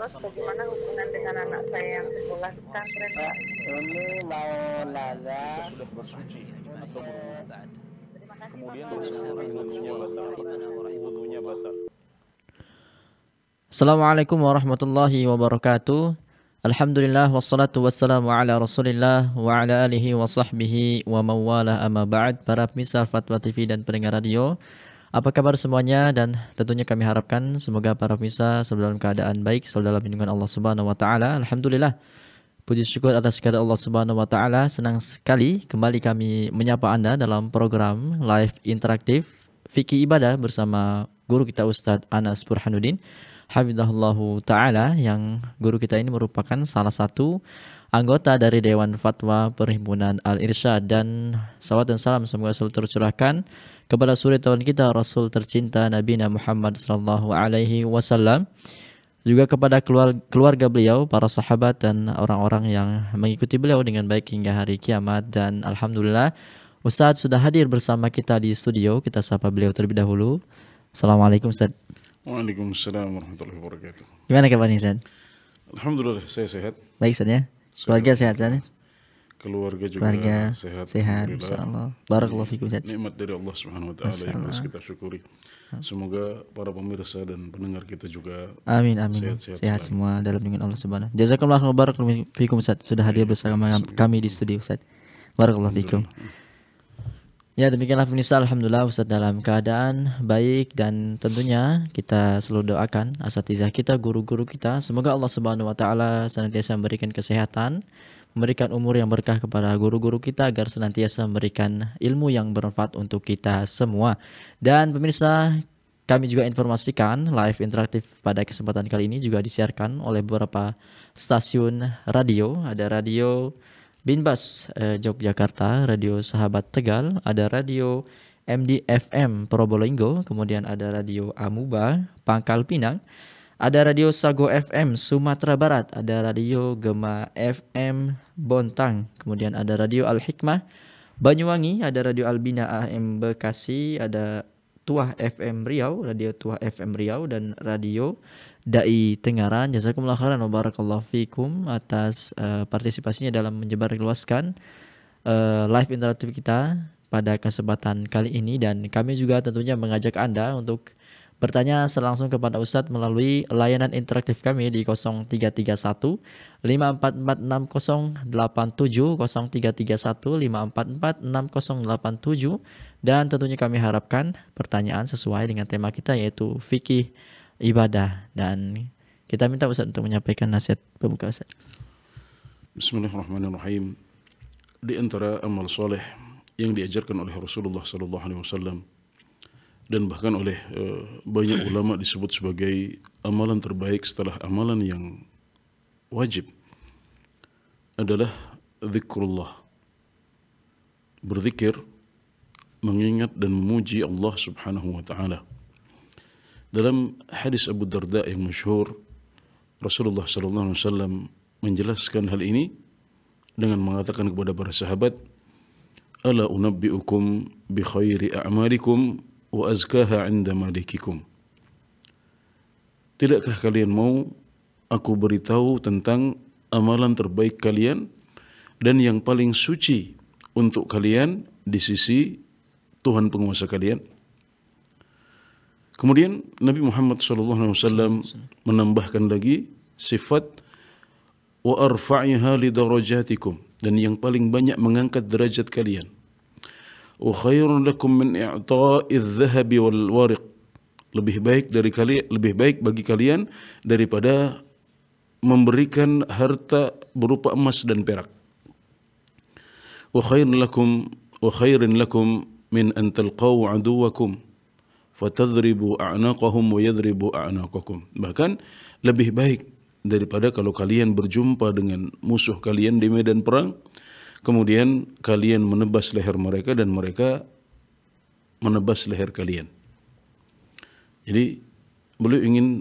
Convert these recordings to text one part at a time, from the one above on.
terus bagaimana hubungan dengan anak saya yang sekolah di pesantren ya? ini mau belum? Iya. kemudian wudunya batal Assalamualaikum warahmatullahi wabarakatuh Alhamdulillah wassalatu wassalamu ala rasulillah wa ala alihi wa sahbihi wa mawala amma ba'd para pemisah Fatwa TV dan pendengar radio apa kabar semuanya dan tentunya kami harapkan semoga para pemirsa selalu dalam keadaan baik, selalu dalam lindungan Allah Subhanahu wa taala. Alhamdulillah. Puji syukur atas kehadiran Allah Subhanahu wa taala. Senang sekali kembali kami menyapa Anda dalam program live interaktif Fikih Ibadah bersama guru kita Ustadz Anas Burhanuddin Hafidahullahu Ta'ala yang guru kita ini merupakan salah satu anggota dari Dewan Fatwa Perhimpunan Al-Irsyad dan salam dan salam semoga selalu tercurahkan kepada suri tahun kita Rasul tercinta Nabi Muhammad sallallahu alaihi wasallam juga kepada keluarga beliau, para sahabat dan orang-orang yang mengikuti beliau dengan baik hingga hari kiamat dan alhamdulillah Ustadz sudah hadir bersama kita di studio. Kita sapa beliau terlebih dahulu. Assalamualaikum Ustadz. Waalaikumsalam warahmatullahi wabarakatuh. Gimana kabarnya Ustadz? Alhamdulillah saya sehat. Baik Ustadz ya. Keluarga sehat Ustadz. Ya? keluarga juga keluarga, sehat. Sehat, insyaallah. Barakallahu fikum. Nikmat dari Allah Subhanahu wa taala yang harus kita syukuri. Semoga para pemirsa dan pendengar kita juga amin amin sehat, sehat, sehat semua dalam lindungan Allah Subhanahu. Jazakumullah khairan barakallahu fikum Ustaz. Sudah hadir bersama kami di studio Ustaz. Barakallahu fikum. Ya demikianlah pemirsa Alhamdulillah Ustaz dalam keadaan baik dan tentunya kita selalu doakan asatizah kita, guru-guru kita. Semoga Allah Subhanahu Wa Taala senantiasa memberikan kesehatan memberikan umur yang berkah kepada guru-guru kita agar senantiasa memberikan ilmu yang bermanfaat untuk kita semua. Dan pemirsa, kami juga informasikan live interaktif pada kesempatan kali ini juga disiarkan oleh beberapa stasiun radio. Ada radio Binbas eh, Yogyakarta, Radio Sahabat Tegal, ada radio MDFM Probolinggo, kemudian ada radio Amuba Pangkal Pinang, ada Radio Sago FM Sumatera Barat, ada Radio Gema FM Bontang, kemudian ada Radio Al Hikmah Banyuwangi, ada Radio Albina AM Bekasi, ada Tuah FM Riau, Radio Tuah FM Riau dan Radio Dai Tenggara. Jazakumullah khairan wa barakallahu fikum atas uh, partisipasinya dalam menyebar luaskan uh, eh, live interaktif kita pada kesempatan kali ini dan kami juga tentunya mengajak Anda untuk bertanya selangsung kepada Ustadz melalui layanan interaktif kami di 0331 54460870 dan tentunya kami harapkan pertanyaan sesuai dengan tema kita yaitu fikih ibadah dan kita minta Ustadz untuk menyampaikan nasihat pembuka Ustadz. Bismillahirrahmanirrahim. Di antara amal soleh yang diajarkan oleh Rasulullah Sallallahu Alaihi Wasallam dan bahkan oleh eh, banyak ulama disebut sebagai amalan terbaik setelah amalan yang wajib adalah zikrullah berzikir mengingat dan memuji Allah Subhanahu wa taala dalam hadis Abu Darda yang masyhur Rasulullah sallallahu alaihi wasallam menjelaskan hal ini dengan mengatakan kepada para sahabat ala unabbiukum bi khairi a'malikum wa azkaha 'inda malikikum. Tidakkah kalian mau aku beritahu tentang amalan terbaik kalian dan yang paling suci untuk kalian di sisi Tuhan penguasa kalian? Kemudian Nabi Muhammad SAW menambahkan lagi sifat wa arfa'iha li darajatikum dan yang paling banyak mengangkat derajat kalian. وخير لكم min إعطاء zahabi wal lebih baik dari kali lebih baik bagi kalian daripada memberikan harta berupa emas dan perak wa khairun lakum wa khairun lakum min an talqaw aduwakum fatadribu a'naqahum wa yadribu a'naqakum bahkan lebih baik daripada kalau kalian berjumpa dengan musuh kalian di medan perang Kemudian kalian menebas leher mereka dan mereka menebas leher kalian. Jadi beliau ingin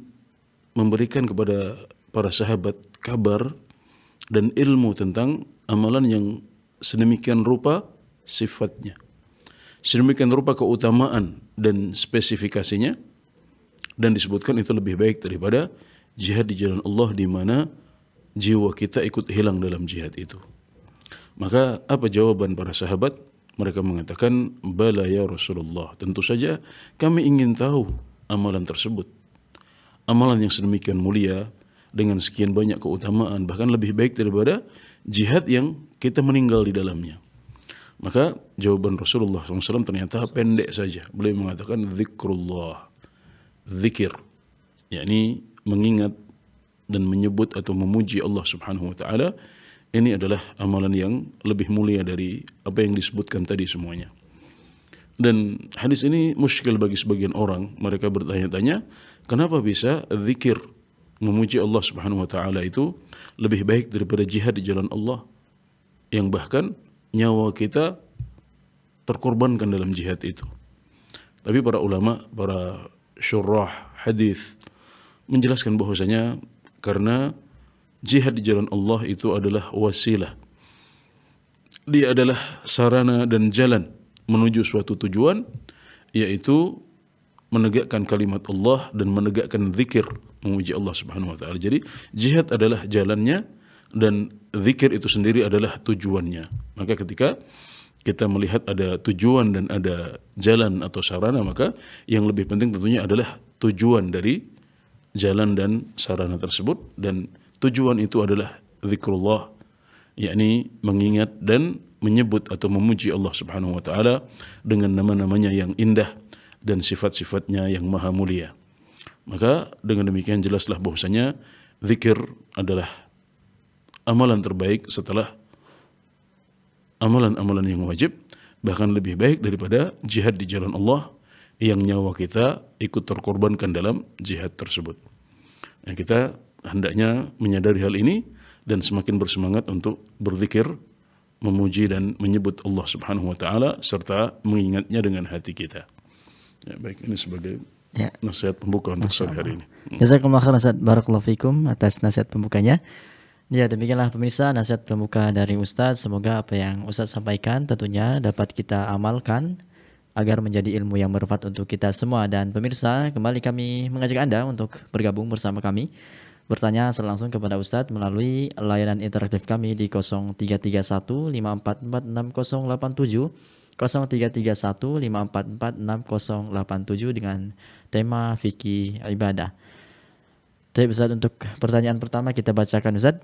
memberikan kepada para sahabat kabar dan ilmu tentang amalan yang sedemikian rupa sifatnya. Sedemikian rupa keutamaan dan spesifikasinya dan disebutkan itu lebih baik daripada jihad di jalan Allah di mana jiwa kita ikut hilang dalam jihad itu. Maka apa jawaban para sahabat? Mereka mengatakan, Bala ya Rasulullah. Tentu saja kami ingin tahu amalan tersebut. Amalan yang sedemikian mulia, dengan sekian banyak keutamaan, bahkan lebih baik daripada jihad yang kita meninggal di dalamnya. Maka jawaban Rasulullah SAW ternyata pendek saja. Beliau mengatakan zikrullah, zikir, yakni mengingat dan menyebut atau memuji Allah Subhanahu wa taala ini adalah amalan yang lebih mulia dari apa yang disebutkan tadi semuanya. Dan hadis ini muskil bagi sebagian orang. Mereka bertanya-tanya, kenapa bisa zikir memuji Allah Subhanahu wa taala itu lebih baik daripada jihad di jalan Allah yang bahkan nyawa kita terkorbankan dalam jihad itu. Tapi para ulama, para syurrah hadis menjelaskan bahwasanya karena jihad di jalan Allah itu adalah wasilah. Dia adalah sarana dan jalan menuju suatu tujuan yaitu menegakkan kalimat Allah dan menegakkan zikir memuji Allah Subhanahu wa taala. Jadi jihad adalah jalannya dan zikir itu sendiri adalah tujuannya. Maka ketika kita melihat ada tujuan dan ada jalan atau sarana maka yang lebih penting tentunya adalah tujuan dari jalan dan sarana tersebut dan Tujuan itu adalah zikrullah, yakni mengingat dan menyebut atau memuji Allah Subhanahu wa taala dengan nama-namanya yang indah dan sifat-sifatnya yang maha mulia. Maka dengan demikian jelaslah bahwasanya zikir adalah amalan terbaik setelah amalan-amalan yang wajib bahkan lebih baik daripada jihad di jalan Allah yang nyawa kita ikut terkorbankan dalam jihad tersebut. Nah, kita hendaknya menyadari hal ini dan semakin bersemangat untuk berzikir, memuji dan menyebut Allah Subhanahu wa taala serta mengingatnya dengan hati kita. Ya, baik ini sebagai ya. nasihat pembuka untuk sore hari ini. Jazakumullah khairan Ustaz Barakallahu fikum atas nasihat pembukanya. Ya demikianlah pemirsa nasihat pembuka dari Ustadz. Semoga apa yang Ustadz sampaikan tentunya dapat kita amalkan agar menjadi ilmu yang bermanfaat untuk kita semua. Dan pemirsa kembali kami mengajak Anda untuk bergabung bersama kami bertanya secara langsung kepada Ustadz melalui layanan interaktif kami di 0331 5446087 dengan tema fikih ibadah. Tapi Ustadz untuk pertanyaan pertama kita bacakan Ustadz.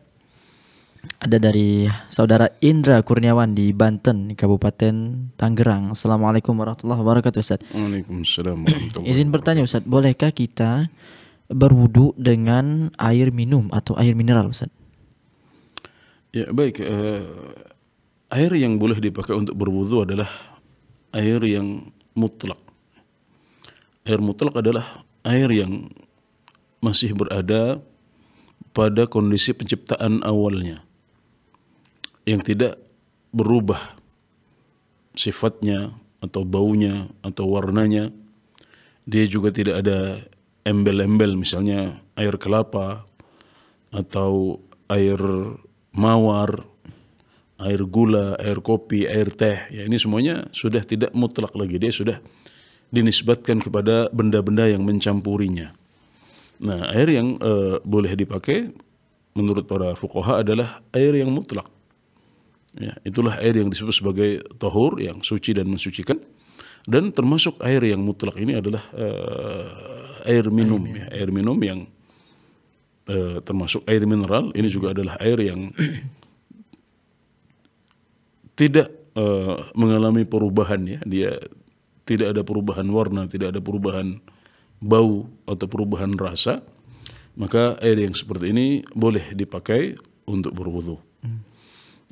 Ada dari saudara Indra Kurniawan di Banten, Kabupaten Tangerang. Assalamualaikum warahmatullahi wabarakatuh Ustaz. Waalaikumsalam warahmatullahi wabarakatuh. Izin bertanya Ustaz, bolehkah kita berwudu dengan air minum atau air mineral Ustaz? Ya baik, uh, air yang boleh dipakai untuk berwudu adalah air yang mutlak. Air mutlak adalah air yang masih berada pada kondisi penciptaan awalnya yang tidak berubah sifatnya atau baunya atau warnanya dia juga tidak ada embel-embel misalnya air kelapa atau air mawar, air gula, air kopi, air teh. Ya ini semuanya sudah tidak mutlak lagi dia sudah dinisbatkan kepada benda-benda yang mencampurinya. Nah, air yang e, boleh dipakai menurut para fuqaha adalah air yang mutlak. Ya, itulah air yang disebut sebagai tohur yang suci dan mensucikan dan termasuk air yang mutlak ini adalah eh, air minum ya air minum yang uh, termasuk air mineral ini juga adalah air yang tidak uh, mengalami perubahan ya dia tidak ada perubahan warna tidak ada perubahan bau atau perubahan rasa maka air yang seperti ini boleh dipakai untuk berwudhu hmm.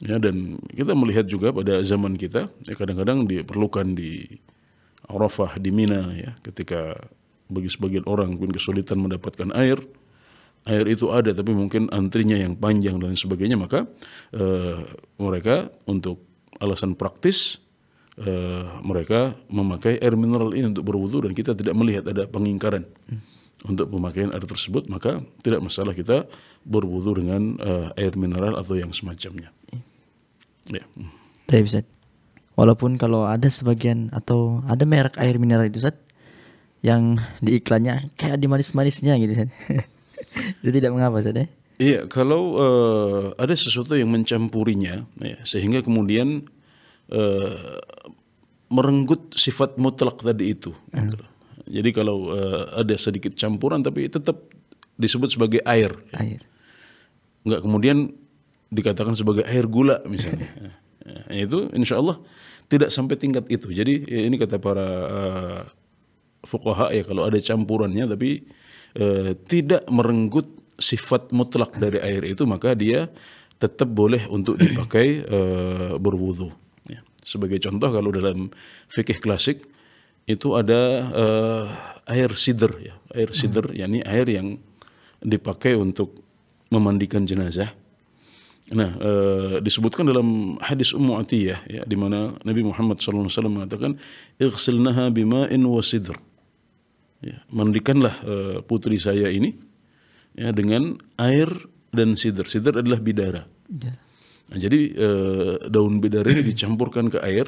ya dan kita melihat juga pada zaman kita ya kadang-kadang diperlukan di Arafah di Mina ya ketika bagi sebagian orang mungkin kesulitan mendapatkan air air itu ada tapi mungkin antrinya yang panjang dan sebagainya maka uh, mereka untuk alasan praktis uh, mereka memakai air mineral ini untuk berwudu dan kita tidak melihat ada pengingkaran hmm. untuk pemakaian air tersebut maka tidak masalah kita berwudu dengan uh, air mineral atau yang semacamnya. Hmm. Ya. Tapi Walaupun kalau ada sebagian atau ada merek air mineral itu Ustaz yang di iklannya kayak di manis-manisnya gitu kan. Itu tidak mengapa saja. Eh? Iya, kalau uh, ada sesuatu yang mencampurinya ya, sehingga kemudian uh, merenggut sifat mutlak tadi itu. Gitu. Hmm. Jadi kalau uh, ada sedikit campuran tapi tetap disebut sebagai air. Ya. Air. Enggak kemudian dikatakan sebagai air gula misalnya. ya, itu insya Allah tidak sampai tingkat itu. Jadi ya, ini kata para uh, fuqaha ya kalau ada campurannya tapi e, tidak merenggut sifat mutlak dari air itu maka dia tetap boleh untuk dipakai e, berwudu. Ya. Sebagai contoh kalau dalam fikih klasik itu ada e, air sidr ya, air hmm. sidr hmm. yakni air yang dipakai untuk memandikan jenazah. Nah, e, disebutkan dalam hadis Ummu Atiyah ya di mana Nabi Muhammad SAW mengatakan, "Ighsilnaha bima'in wa sidr." Ya, mandikanlah e, putri saya ini ya dengan air dan sidr. Sidr adalah bidara. Ya. Nah, jadi e, daun bidara ini dicampurkan ke air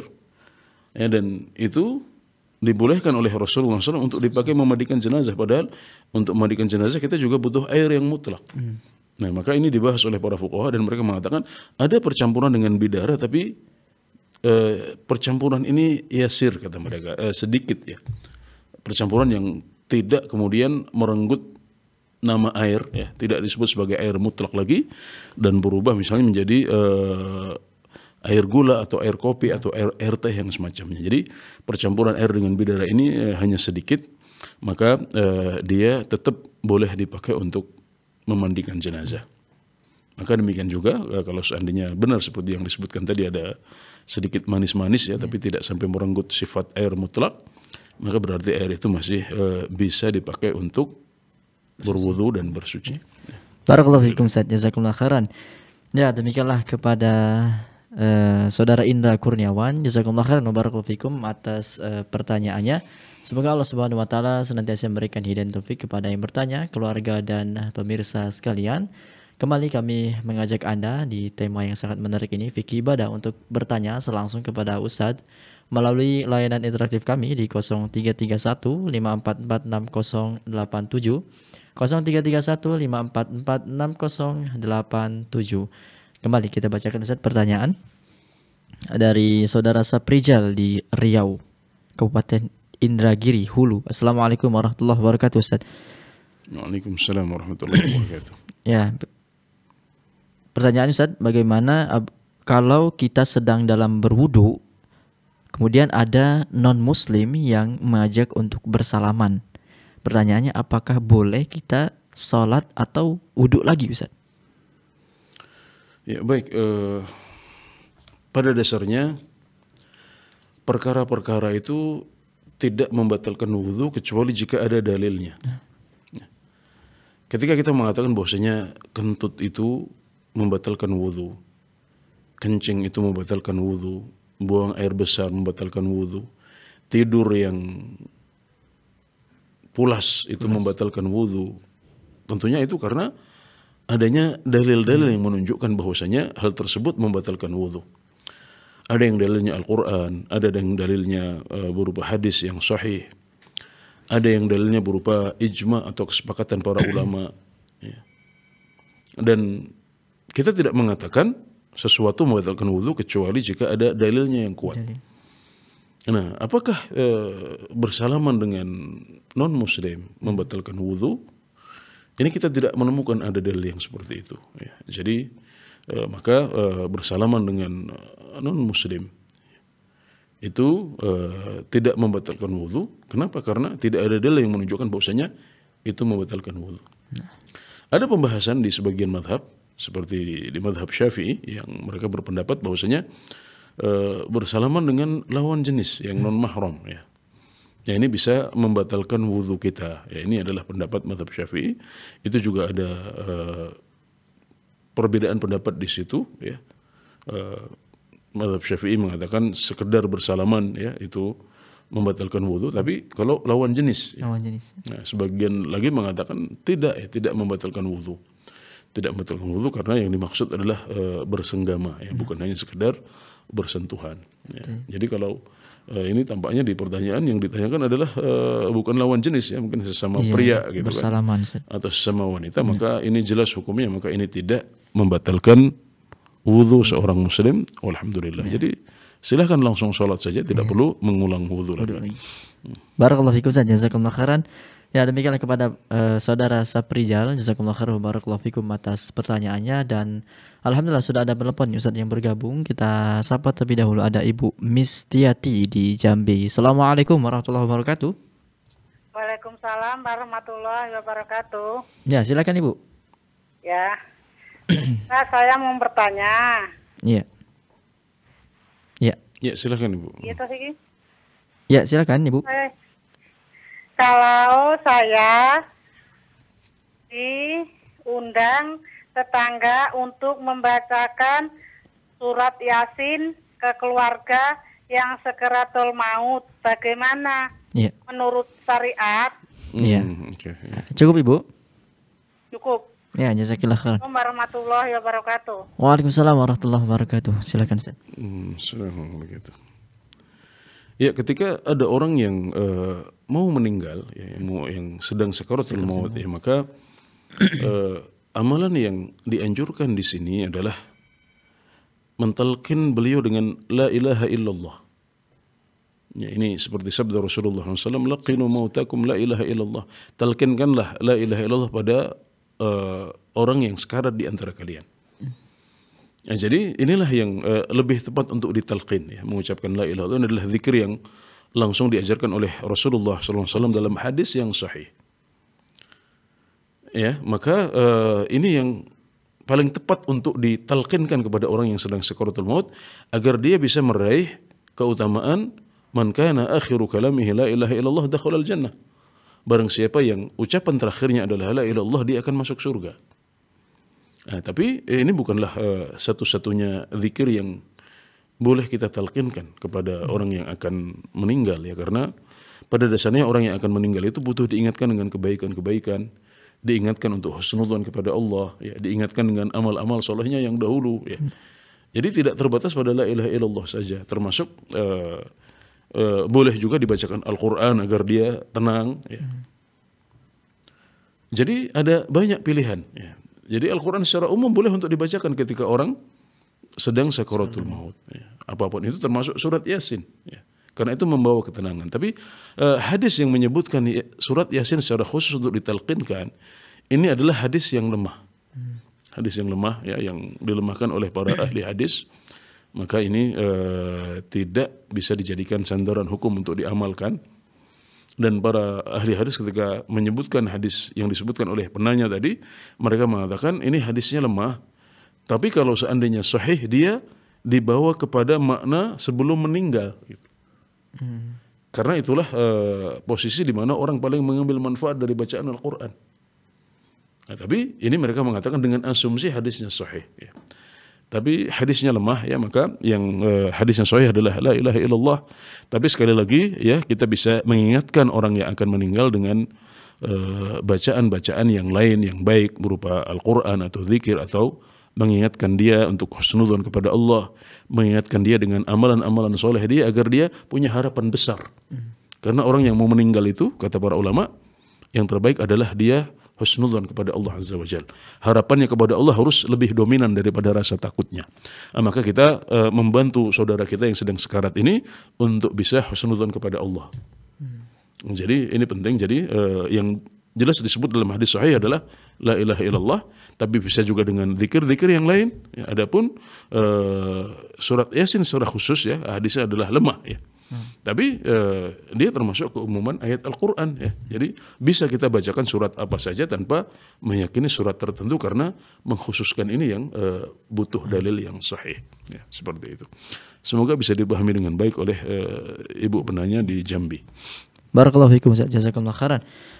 ya, dan itu dibolehkan oleh Rasulullah SAW untuk dipakai memandikan jenazah. Padahal untuk memandikan jenazah kita juga butuh air yang mutlak. Hmm. Nah maka ini dibahas oleh para fuqaha dan mereka mengatakan ada percampuran dengan bidara tapi e, percampuran ini yasir kata mereka e, sedikit ya percampuran yang tidak kemudian merenggut nama air ya tidak disebut sebagai air mutlak lagi dan berubah misalnya menjadi uh, air gula atau air kopi atau air, air teh yang semacamnya jadi percampuran air dengan bidara ini uh, hanya sedikit maka uh, dia tetap boleh dipakai untuk memandikan jenazah maka demikian juga uh, kalau seandainya benar seperti yang disebutkan tadi ada sedikit manis-manis ya ya tapi tidak sampai merenggut sifat air mutlak maka berarti air itu masih e, bisa dipakai untuk berwudu dan bersuci. Barakallahu fikum Ustaz, jazakumullah khairan. Ya, demikianlah kepada uh, saudara Indra Kurniawan, jazakumullah khairan barakallahu fikum atas uh, pertanyaannya. Semoga Allah Subhanahu wa taala senantiasa memberikan hidayah taufik kepada yang bertanya, keluarga dan pemirsa sekalian. Kembali kami mengajak Anda di tema yang sangat menarik ini fikih ibadah untuk bertanya selangsung kepada Ustadz melalui layanan interaktif kami di 0331 5446087 0331 5446087 Kembali kita bacakan Ustaz pertanyaan dari saudara Saprijal di Riau, Kabupaten Indragiri, Hulu. Assalamualaikum warahmatullahi wabarakatuh Ustaz. Waalaikumsalam warahmatullahi wabarakatuh. ya. Pertanyaan Ustaz, bagaimana kalau kita sedang dalam berwudu Kemudian ada non-muslim yang mengajak untuk bersalaman. Pertanyaannya apakah boleh kita sholat atau wudhu lagi Ustaz? Ya baik, uh, pada dasarnya perkara-perkara itu tidak membatalkan wudhu kecuali jika ada dalilnya. Ya. Ya. Ketika kita mengatakan bahwasanya kentut itu membatalkan wudhu, kencing itu membatalkan wudhu, buang air besar membatalkan wudhu, tidur yang pulas itu pulas. membatalkan wudhu. Tentunya itu karena adanya dalil-dalil yang menunjukkan bahwasanya hal tersebut membatalkan wudhu. Ada yang dalilnya Al-Quran, ada yang dalilnya eh, berupa hadis yang sahih, ada yang dalilnya berupa ijma atau kesepakatan para ulama. Ya. Dan kita tidak mengatakan sesuatu membatalkan wudhu kecuali jika ada dalilnya yang kuat. Dalil. Nah, apakah e, bersalaman dengan non muslim membatalkan wudhu? Ini kita tidak menemukan ada dalil yang seperti itu. Ya, jadi e, maka e, bersalaman dengan non muslim itu e, tidak membatalkan wudhu. Kenapa? Karena tidak ada dalil yang menunjukkan bahwasanya itu membatalkan wudhu. Nah. Ada pembahasan di sebagian madhab seperti di madhab syafi'i yang mereka berpendapat bahwasanya e, bersalaman dengan lawan jenis yang hmm. non mahram ya. Ya ini bisa membatalkan wudhu kita. Ya ini adalah pendapat madhab syafi'i. Itu juga ada e, perbedaan pendapat di situ ya. E, madhab syafi'i mengatakan sekedar bersalaman ya itu membatalkan wudhu tapi kalau lawan jenis ya. lawan nah, sebagian lagi mengatakan tidak ya tidak membatalkan wudhu tidak membatalkan wudhu karena yang dimaksud adalah e, bersenggama ya, hmm. bukan hanya sekedar bersentuhan. Ya. Hmm. Jadi kalau e, ini tampaknya di pertanyaan yang ditanyakan adalah e, bukan lawan jenis ya mungkin sesama iya, pria gitu kan atau sesama wanita hmm. maka ini jelas hukumnya maka ini tidak membatalkan wudhu hmm. seorang muslim alhamdulillah ya. jadi silahkan langsung sholat saja tidak ya. perlu mengulang wudhu lagi. Iya. Barakallahu fikum saja khairan Ya demikianlah kepada uh, saudara Saprijal Jazakumullah khairu barakallahu fikum atas pertanyaannya dan alhamdulillah sudah ada telepon Ustaz yang bergabung. Kita sapa terlebih dahulu ada Ibu Mistiati di Jambi. Assalamualaikum warahmatullahi wabarakatuh. Waalaikumsalam warahmatullahi wabarakatuh. Ya, silakan Ibu. Ya. nah, saya mau bertanya. Iya. Iya. Ya, silakan Ibu. Iya, Ya, silakan Ibu. Saya, eh, kalau saya diundang tetangga untuk membacakan surat Yasin ke keluarga yang sekeratul maut. Bagaimana yeah. menurut syariat? Iya. Hmm, okay. Cukup Ibu? Cukup. Ya, jazakillah khair. warahmatullahi wabarakatuh. Waalaikumsalam warahmatullahi wabarakatuh. Silakan, Ustaz. Hmm, Ya ketika ada orang yang uh, mau meninggal, ya, yang mau yang sedang sekarat maut, ya maka uh, amalan yang dianjurkan di sini adalah mentalkin beliau dengan la ilaha illallah. Ya, ini seperti sabda Rasulullah SAW, laqinu mautakum la ilaha illallah. Talkinkanlah la ilaha illallah pada uh, orang yang sekarat di antara kalian. Ya, jadi inilah yang uh, lebih tepat untuk ditelkin ya mengucapkan la ilaha illallah adalah zikir yang langsung diajarkan oleh Rasulullah SAW dalam hadis yang sahih. Ya, maka uh, ini yang paling tepat untuk ditalkinkan kepada orang yang sedang sekaratul maut agar dia bisa meraih keutamaan man kana akhiru kalamihi la ilaha illallah dakhala jannah. Barang siapa yang ucapan terakhirnya adalah la ilaha illallah dia akan masuk surga. Nah, tapi eh, ini bukanlah eh, satu-satunya zikir yang boleh kita talkinkan kepada hmm. orang yang akan meninggal ya karena pada dasarnya orang yang akan meninggal itu butuh diingatkan dengan kebaikan-kebaikan, diingatkan untuk husnudzon kepada Allah, ya, diingatkan dengan amal-amal solehnya yang dahulu ya. Hmm. Jadi tidak terbatas pada la ilaha illallah saja, termasuk uh, uh, boleh juga dibacakan Al-Qur'an agar dia tenang ya. Hmm. Jadi ada banyak pilihan ya. Jadi Al-Quran secara umum boleh untuk dibacakan ketika orang sedang sakaratul maut. Ya. Apapun itu termasuk surat Yasin. Ya. Karena itu membawa ketenangan. Tapi uh, hadis yang menyebutkan ya, surat Yasin secara khusus untuk ditalkinkan, ini adalah hadis yang lemah. Hmm. Hadis yang lemah, ya, yang dilemahkan oleh para ahli hadis. Maka ini uh, tidak bisa dijadikan sandaran hukum untuk diamalkan dan para ahli hadis ketika menyebutkan hadis yang disebutkan oleh penanya tadi, mereka mengatakan ini hadisnya lemah. Tapi kalau seandainya sahih dia dibawa kepada makna sebelum meninggal. Hmm. Karena itulah e, posisi di mana orang paling mengambil manfaat dari bacaan Al-Quran. Nah, tapi ini mereka mengatakan dengan asumsi hadisnya sahih. Ya tapi hadisnya lemah ya maka yang eh, hadis yang sahih adalah la ilaha illallah tapi sekali lagi ya kita bisa mengingatkan orang yang akan meninggal dengan eh, bacaan-bacaan eh, yang lain yang baik berupa Al-Qur'an atau zikir atau mengingatkan dia untuk husnudzon kepada Allah, mengingatkan dia dengan amalan-amalan soleh dia agar dia punya harapan besar. Hmm. Karena orang yang mau meninggal itu kata para ulama yang terbaik adalah dia husnudzon kepada Allah Azza wa Jal. Harapannya kepada Allah harus lebih dominan daripada rasa takutnya. Ah, maka kita e, membantu saudara kita yang sedang sekarat ini untuk bisa husnudzon kepada Allah. Hmm. Jadi ini penting. Jadi e, yang jelas disebut dalam hadis sahih adalah la ilaha illallah tapi bisa juga dengan zikir-zikir yang lain ya, adapun e, surat yasin secara khusus ya hadisnya adalah lemah ya tapi eh, dia termasuk keumuman ayat Al-Qur'an ya. Jadi bisa kita bacakan surat apa saja tanpa meyakini surat tertentu karena mengkhususkan ini yang eh, butuh dalil yang sahih. Ya, seperti itu. Semoga bisa dipahami dengan baik oleh eh, Ibu penanya di Jambi. Barakallahu fikum jazakallahu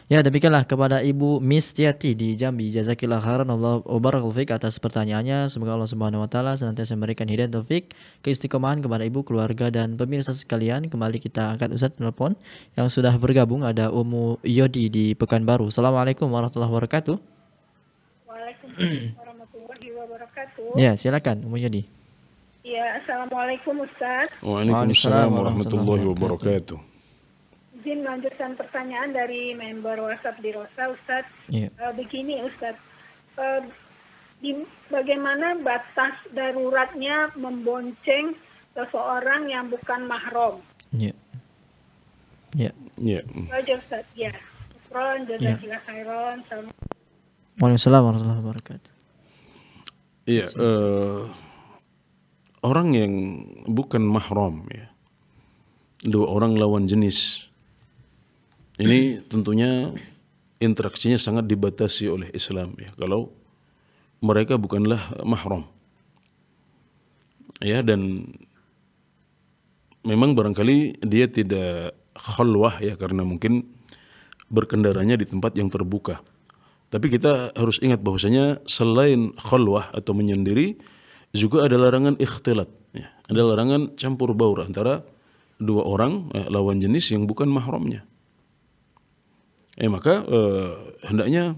Ya demikianlah kepada Ibu Miss Mistiati di Jambi Jazakillah khairan Allah wabarakatuh atas pertanyaannya Semoga Allah Subhanahu wa taala senantiasa memberikan hidayah taufik keistiqomahan kepada ibu keluarga dan pemirsa sekalian Kembali kita angkat Ustaz telepon yang sudah bergabung ada Umu Yodi di Pekanbaru Assalamualaikum warahmatullahi wabarakatuh Waalaikumsalam warahmatullahi wabarakatuh Ya silakan Umu Yodi Ya Assalamualaikum Ustaz Waalaikumsalam warahmatullahi wabarakatuh izin melanjutkan pertanyaan dari member WhatsApp di Rosa, Ustadz. Yeah. Iya. Uh, begini, Ustadz. Uh, di, bagaimana batas daruratnya membonceng seseorang yang bukan mahrum? Iya. Iya. Iya. Ustadz. Ya. Ron, Jazakallah khairan. Waalaikumsalam warahmatullahi wabarakatuh. Iya, uh, orang yang bukan mahram ya. Dua orang lawan jenis ini tentunya interaksinya sangat dibatasi oleh Islam ya. Kalau mereka bukanlah mahram. Ya dan memang barangkali dia tidak khalwah ya karena mungkin berkendaranya di tempat yang terbuka. Tapi kita harus ingat bahwasanya selain khalwah atau menyendiri juga ada larangan ikhtilat, ya. ada larangan campur baur antara dua orang eh, lawan jenis yang bukan mahramnya eh maka eh, hendaknya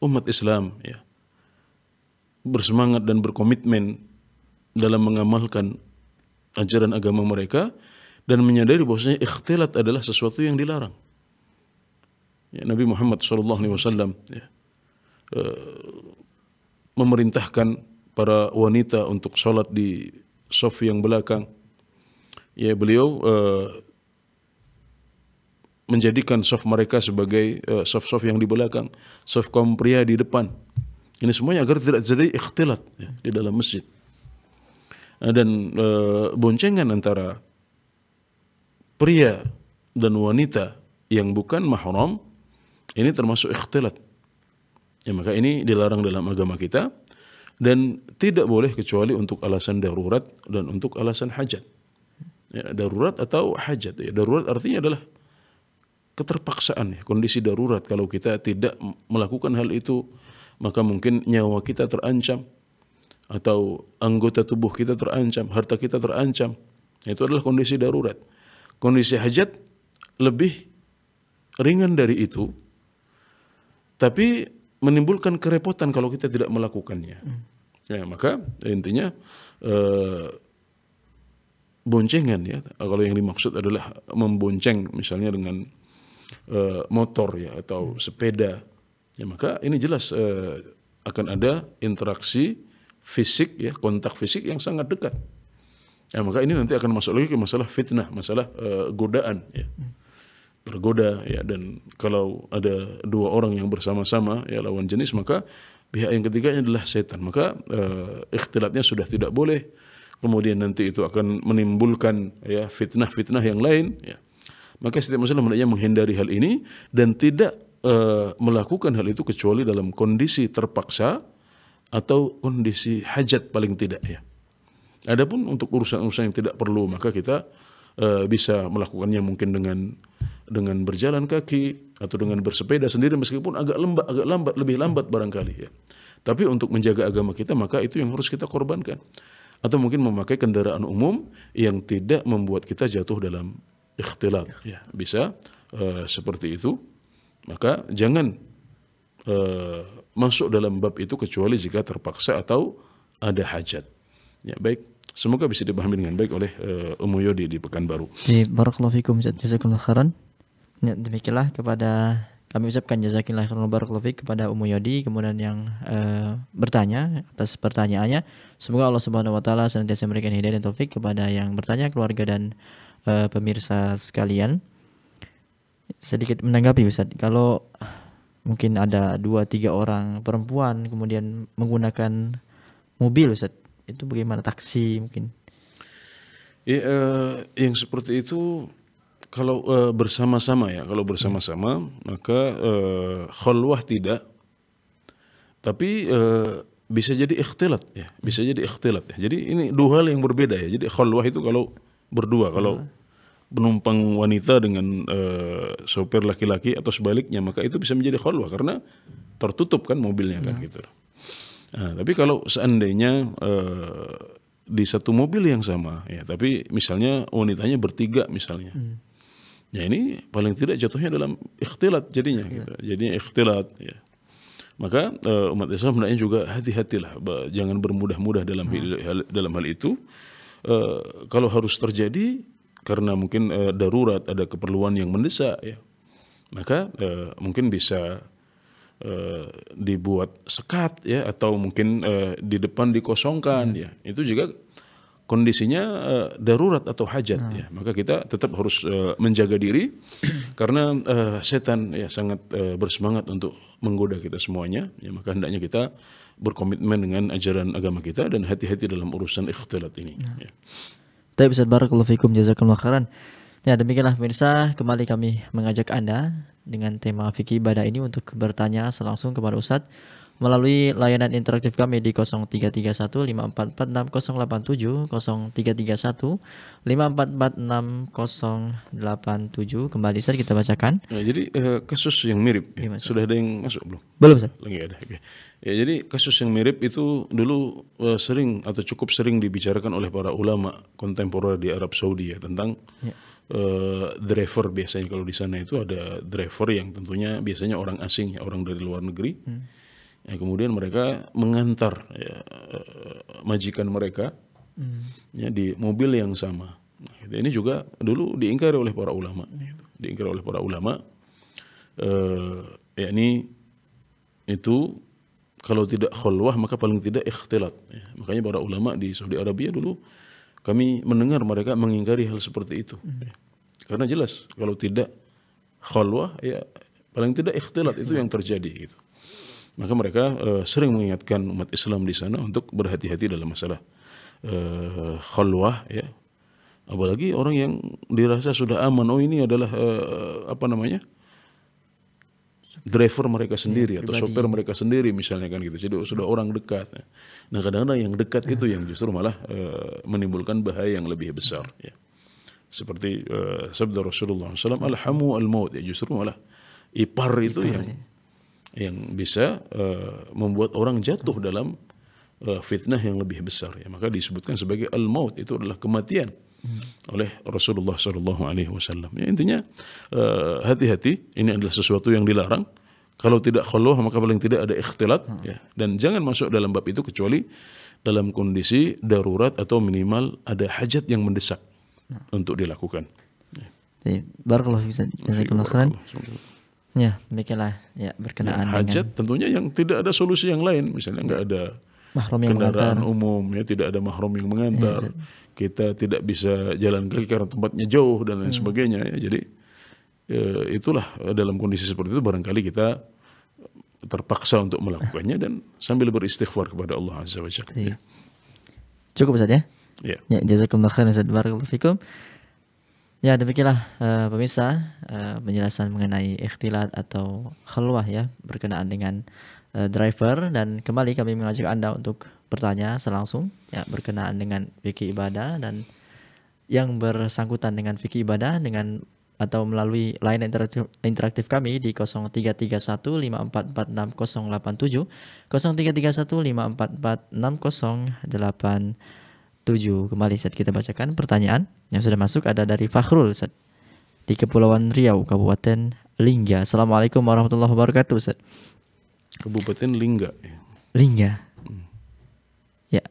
umat Islam ya bersemangat dan berkomitmen dalam mengamalkan ajaran agama mereka dan menyadari bahwasanya ikhtilat adalah sesuatu yang dilarang. Ya, Nabi Muhammad SAW ya, eh, memerintahkan para wanita untuk sholat di sof yang belakang. Ya, beliau eh, menjadikan soft mereka sebagai eh, soft-soft yang di belakang, soft kaum pria di depan. Ini semuanya agar tidak jadi ikhtilat ya, di dalam masjid. Eh, dan e, boncengan antara pria dan wanita yang bukan mahram ini termasuk ikhtilat. Ya, maka ini dilarang dalam agama kita dan tidak boleh kecuali untuk alasan darurat dan untuk alasan hajat. Ya, darurat atau hajat. Ya, darurat artinya adalah keterpaksaan ya, kondisi darurat kalau kita tidak melakukan hal itu maka mungkin nyawa kita terancam atau anggota tubuh kita terancam, harta kita terancam. Itu adalah kondisi darurat. Kondisi hajat lebih ringan dari itu tapi menimbulkan kerepotan kalau kita tidak melakukannya. Hmm. Ya, maka intinya eh, boncengan ya. Kalau yang dimaksud adalah membonceng misalnya dengan uh, motor ya atau sepeda ya maka ini jelas uh, akan ada interaksi fisik ya kontak fisik yang sangat dekat ya maka ini nanti akan masuk lagi ke masalah fitnah masalah uh, godaan ya tergoda ya dan kalau ada dua orang yang bersama-sama ya lawan jenis maka pihak yang ketiganya adalah setan maka uh, ikhtilatnya sudah tidak boleh kemudian nanti itu akan menimbulkan ya fitnah-fitnah yang lain ya maka setiap Muslim hendaknya menghindari hal ini dan tidak uh, melakukan hal itu kecuali dalam kondisi terpaksa atau kondisi hajat paling tidak ya. Adapun untuk urusan-urusan yang tidak perlu maka kita uh, bisa melakukannya mungkin dengan dengan berjalan kaki atau dengan bersepeda sendiri meskipun agak lembab agak lambat lebih lambat barangkali ya. Tapi untuk menjaga agama kita maka itu yang harus kita korbankan. Atau mungkin memakai kendaraan umum yang tidak membuat kita jatuh dalam ikhtilat ya bisa uh, seperti itu maka jangan uh, masuk dalam bab itu kecuali jika terpaksa atau ada hajat ya baik semoga bisa dipahami dengan baik oleh uh, eh, Umu Yodi di Pekanbaru. Di barakallahu fikum jazakallahu khairan. Ya, demikianlah kepada kami ucapkan jazakallahu khairan barakallahu fik kepada Umu Yodi kemudian yang uh, bertanya atas pertanyaannya. Semoga Allah Subhanahu wa taala senantiasa memberikan hidayah dan taufik kepada yang bertanya keluarga dan uh, pemirsa sekalian sedikit menanggapi Ustadz kalau mungkin ada dua tiga orang perempuan kemudian menggunakan mobil Ustadz itu bagaimana taksi mungkin ya, uh, yang seperti itu kalau uh, bersama-sama ya kalau bersama-sama hmm. maka uh, khulwah tidak tapi uh, bisa jadi ikhtilat ya bisa jadi ikhtilat ya jadi ini dua hal yang berbeda ya jadi khulwah itu kalau berdua kalau penumpang wanita dengan uh, sopir laki-laki atau sebaliknya maka itu bisa menjadi khulwah karena tertutup kan mobilnya kan ya. gitu. Nah, tapi kalau seandainya uh, di satu mobil yang sama ya tapi misalnya wanitanya bertiga misalnya. Hmm. Ya ini paling tidak jatuhnya dalam ikhtilat jadinya ya. gitu. Jadinya ikhtilat ya. Maka uh, umat Islam hendaknya juga hati-hatilah jangan bermudah-mudah dalam hmm. dalam hal itu Eh, kalau harus terjadi karena mungkin uh, darurat ada keperluan yang mendesak ya maka uh, mungkin bisa uh, dibuat sekat ya atau mungkin uh, di depan dikosongkan hmm. ya itu juga kondisinya uh, darurat atau hajat hmm. ya maka kita tetap harus uh, menjaga diri karena uh, setan ya sangat uh, bersemangat untuk menggoda kita semuanya ya maka hendaknya kita berkomitmen dengan ajaran agama kita dan hati-hati dalam urusan ikhtilat ini. Nah. Ya. Tapi bisa jazakumullah khairan. Ya demikianlah pemirsa, kembali kami mengajak Anda dengan tema fikih ibadah ini untuk bertanya langsung kepada Ustadz melalui layanan interaktif kami di 0331 5446087 0331 5446087 kembali Ustaz kita bacakan nah, jadi eh, kasus yang mirip ya, ya, sudah ada yang masuk belum belum Ustaz lagi ada okay. ya jadi kasus yang mirip itu dulu eh, sering atau cukup sering dibicarakan oleh para ulama kontemporer di Arab Saudi ya tentang ya. Uh, driver biasanya kalau di sana itu ada driver yang tentunya biasanya orang asing ya, orang dari luar negeri hmm Ya, kemudian mereka mengantar ya, eh, majikan mereka hmm. ya, di mobil yang sama. Nah, gitu. Ini juga dulu diingkari oleh para ulama, hmm. gitu. diingkari oleh para ulama. Eh, ya yakni itu kalau tidak khulwah maka paling tidak ikhtilat. Ya. Makanya para ulama di Saudi Arabia dulu kami mendengar mereka mengingkari hal seperti itu. Hmm. Ya. Karena jelas kalau tidak khulwah ya paling tidak ikhtilat itu yang terjadi gitu. Maka mereka uh, sering mengingatkan umat Islam di sana untuk berhati-hati dalam masalah uh, eh, khulwah ya. Apalagi orang yang dirasa sudah aman, oh ini adalah uh, apa namanya? driver mereka sendiri ya, atau sopir mereka sendiri misalnya kan gitu. Jadi sudah orang dekat. Nah kadang-kadang yang dekat itu yang justru malah uh, menimbulkan bahaya yang lebih besar. Ya. Seperti uh, sabda Rasulullah SAW, alhamu al maut ya justru malah ipar itu ipar, yang ya yang bisa uh, membuat orang jatuh dalam uh, fitnah yang lebih besar ya maka disebutkan sebagai al maut itu adalah kematian hmm. oleh Rasulullah Shallallahu Alaihi Wasallam ya intinya eh, hati-hati uh, ini adalah sesuatu yang dilarang kalau tidak khuluh maka paling tidak ada ikhtilat hmm. ya dan jangan masuk dalam bab itu kecuali dalam kondisi darurat atau minimal ada hajat yang mendesak hmm. untuk dilakukan. Ya. Barakallahu fiik. Jazakumullah khairan. Ya, demikianlah ya berkenaan ya, hajat dengan... tentunya yang tidak ada solusi yang lain, misalnya nggak ada mahrum yang kendaraan mengantar. umum ya, tidak ada mahrum yang mengantar. Ya, ya. Kita tidak bisa jalan kaki karena tempatnya jauh dan lain hmm. sebagainya ya. Jadi ya, itulah eh, dalam kondisi seperti itu barangkali kita terpaksa untuk melakukannya dan sambil beristighfar kepada Allah Azza wa Ya. Iya. Cukup saja. Ya. Iya. Ya, jazakumullah khairan Ustaz. Barakallahu fikum. Ya demikianlah uh, pemirsa uh, penjelasan mengenai ikhtilat atau khalwah ya berkenaan dengan uh, driver dan kembali kami mengajak Anda untuk bertanya selangsung ya berkenaan dengan fikih ibadah dan yang bersangkutan dengan fikih ibadah dengan atau melalui line interaktif, interaktif kami di 033154468087 033154468087 7. Kembali set kita bacakan pertanyaan yang sudah masuk ada dari Fakhrul set di Kepulauan Riau, Kabupaten Lingga. Assalamualaikum warahmatullahi wabarakatuh set. Kabupaten Lingga. Ya. Lingga. Hmm. Ya.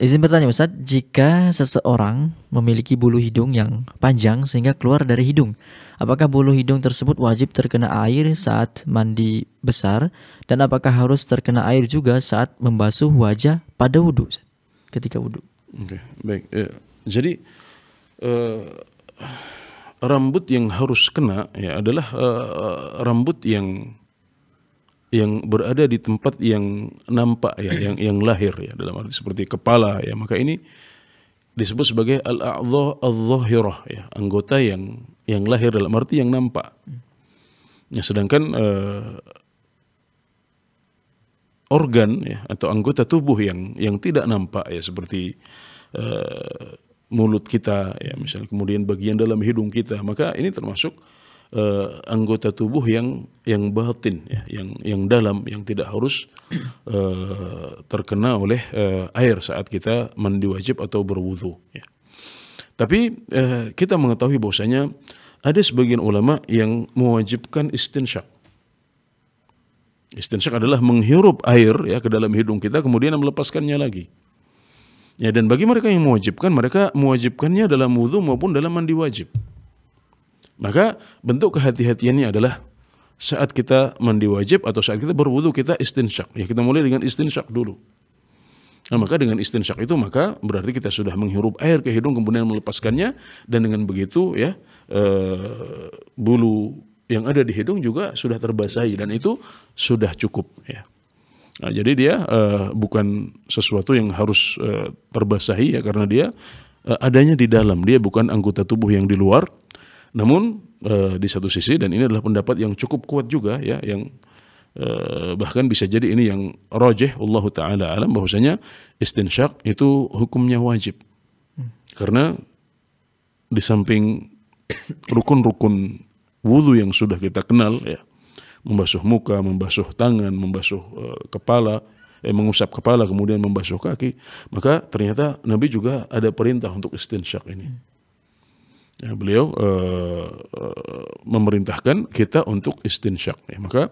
Izin bertanya Ustaz, jika seseorang memiliki bulu hidung yang panjang sehingga keluar dari hidung, apakah bulu hidung tersebut wajib terkena air saat mandi besar dan apakah harus terkena air juga saat membasuh wajah pada wudhu? Ustaz? ketika wudhu. Oke, okay, baik. Ya. Jadi uh, rambut yang harus kena ya adalah uh, rambut yang yang berada di tempat yang nampak ya, yang yang lahir ya dalam arti seperti kepala ya. Maka ini disebut sebagai al-a'dha al ya, anggota yang yang lahir dalam arti yang nampak. Ya, sedangkan uh, organ ya atau anggota tubuh yang yang tidak nampak ya seperti uh, mulut kita ya misalnya kemudian bagian dalam hidung kita maka ini termasuk uh, anggota tubuh yang yang batin ya yang yang dalam yang tidak harus uh, terkena oleh uh, air saat kita mandi wajib atau berwudu ya. Tapi uh, kita mengetahui bahwasanya ada sebagian ulama yang mewajibkan istinsyak Istinsyak adalah menghirup air ya ke dalam hidung kita kemudian melepaskannya lagi. Ya dan bagi mereka yang mewajibkan mereka mewajibkannya dalam wudhu maupun dalam mandi wajib. Maka bentuk kehati-hatiannya adalah saat kita mandi wajib atau saat kita berwudhu kita istinsyak. Ya kita mulai dengan istinsyak dulu. Nah, maka dengan istinsyak itu maka berarti kita sudah menghirup air ke hidung kemudian melepaskannya dan dengan begitu ya eh, bulu yang ada di hidung juga sudah terbasahi dan itu sudah cukup ya. Nah, jadi dia uh, bukan sesuatu yang harus uh, terbasahi ya karena dia uh, adanya di dalam, dia bukan anggota tubuh yang di luar. Namun uh, di satu sisi dan ini adalah pendapat yang cukup kuat juga ya yang uh, bahkan bisa jadi ini yang rojeh Allah taala alam bahwasanya istinsyak itu hukumnya wajib. Hmm. Karena di samping rukun-rukun wudhu yang sudah kita kenal ya membasuh muka, membasuh tangan, membasuh uh, kepala, eh, mengusap kepala kemudian membasuh kaki, maka ternyata Nabi juga ada perintah untuk istinsyak ini. Ya, beliau uh, uh, memerintahkan kita untuk istinsyak. Ya, maka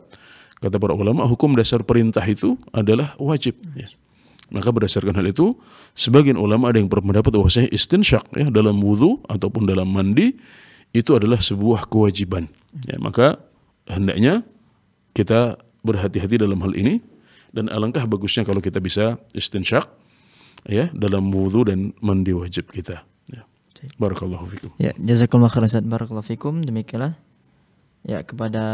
kata para ulama hukum dasar perintah itu adalah wajib. Ya. Maka berdasarkan hal itu, sebagian ulama ada yang berpendapat bahwa istinsyak ya dalam wudhu ataupun dalam mandi itu adalah sebuah kewajiban. Ya, maka hendaknya kita berhati-hati dalam hal ini dan alangkah bagusnya kalau kita bisa istinsyak ya dalam wudhu dan mandi wajib kita. Ya. Barakallahu fikum. Ya, jazakumullah khairan Ustaz. Barakallahu fikum. Demikianlah ya kepada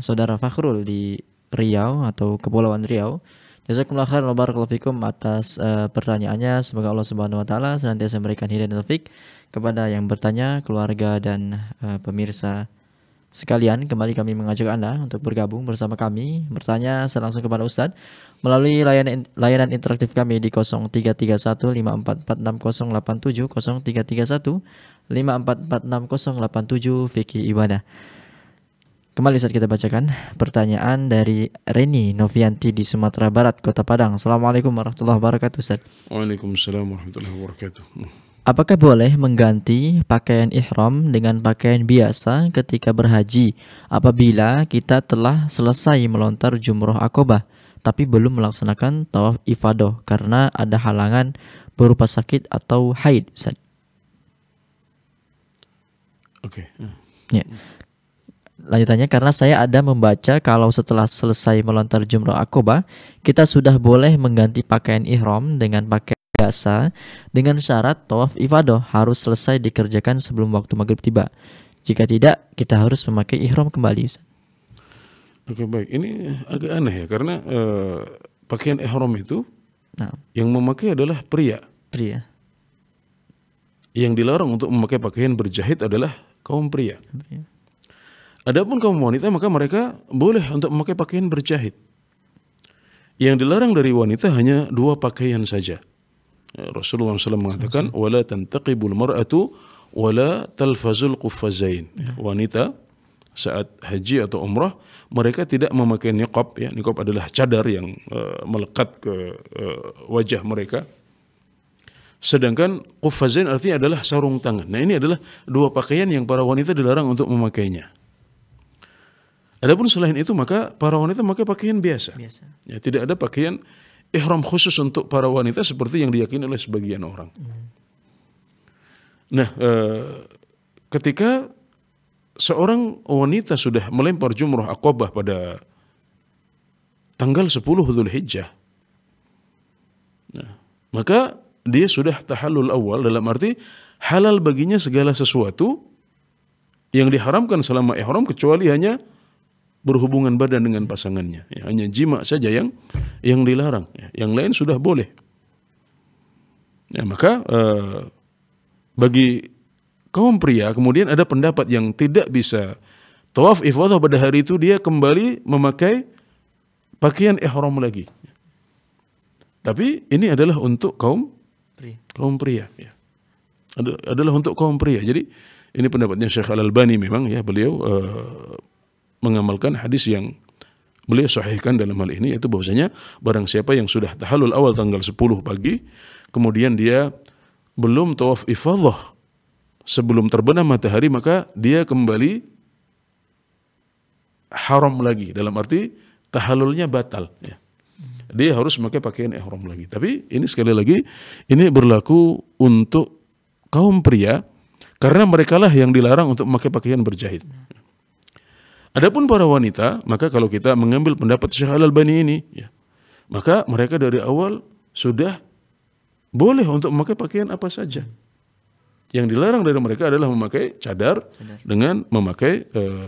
saudara Fakhrul di Riau atau Kepulauan Riau. Jazakumullah khairan wa barakallahu fikum atas uh, pertanyaannya. Semoga Allah Subhanahu wa taala senantiasa memberikan hidayah dan taufik kepada yang bertanya, keluarga dan uh, pemirsa sekalian, kembali kami mengajak Anda untuk bergabung bersama kami, bertanya langsung kepada Ustadz melalui layanan, layanan interaktif kami di 0331 5446 Vicky Ibadah. Kembali saat kita bacakan pertanyaan dari Reni Novianti di Sumatera Barat, Kota Padang. Assalamualaikum warahmatullahi wabarakatuh, Ustaz. Waalaikumsalam warahmatullahi wabarakatuh. Apakah boleh mengganti pakaian ihram dengan pakaian biasa ketika berhaji apabila kita telah selesai melontar jumroh akobah tapi belum melaksanakan tawaf ifadoh karena ada halangan berupa sakit atau haid? Oke. Okay. Ya. Lanjutannya karena saya ada membaca kalau setelah selesai melontar jumroh akobah kita sudah boleh mengganti pakaian ihram dengan pakaian puasa dengan syarat tawaf ifadah harus selesai dikerjakan sebelum waktu maghrib tiba. Jika tidak, kita harus memakai ihram kembali. Oke baik, ini agak aneh ya karena e, pakaian ihram itu nah. yang memakai adalah pria. Pria. Yang dilarang untuk memakai pakaian berjahit adalah kaum pria. pria. Adapun kaum wanita maka mereka boleh untuk memakai pakaian berjahit. Yang dilarang dari wanita hanya dua pakaian saja. Rasulullah SAW mengatakan wala tantaqibul mar'atu wala talfazul quffazain. Ya. Wanita saat haji atau umrah mereka tidak memakai niqab ya. Niqab adalah cadar yang uh, melekat ke uh, wajah mereka. Sedangkan quffazain artinya adalah sarung tangan. Nah, ini adalah dua pakaian yang para wanita dilarang untuk memakainya. Adapun selain itu maka para wanita memakai pakaian biasa. biasa. Ya, tidak ada pakaian ihram khusus untuk para wanita seperti yang diyakini oleh sebagian orang. Nah, e, ketika seorang wanita sudah melempar jumrah akobah pada tanggal 10 Dhul Hijjah, nah, maka dia sudah tahallul awal dalam arti halal baginya segala sesuatu yang diharamkan selama ihram kecuali hanya berhubungan badan dengan pasangannya. Ya, hanya jima saja yang yang dilarang. Ya, yang lain sudah boleh. Ya, maka eh, bagi kaum pria kemudian ada pendapat yang tidak bisa tawaf ifadah pada hari itu dia kembali memakai pakaian ihram lagi. Tapi ini adalah untuk kaum pria. kaum pria. Ya. Adalah untuk kaum pria. Jadi ini pendapatnya Syekh Al Albani memang ya beliau eh, mengamalkan hadis yang beliau sahihkan dalam hal ini yaitu bahwasanya barang siapa yang sudah tahalul awal tanggal 10 pagi kemudian dia belum tawaf ifadah sebelum terbenam matahari maka dia kembali haram lagi dalam arti tahalulnya batal ya. Dia harus memakai pakaian ihram lagi. Tapi ini sekali lagi ini berlaku untuk kaum pria karena merekalah yang dilarang untuk memakai pakaian berjahit. Adapun para wanita, maka kalau kita mengambil pendapat Syekh Al-Albani ini, ya, maka mereka dari awal sudah boleh untuk memakai pakaian apa saja. Yang dilarang dari mereka adalah memakai cadar dengan memakai eh,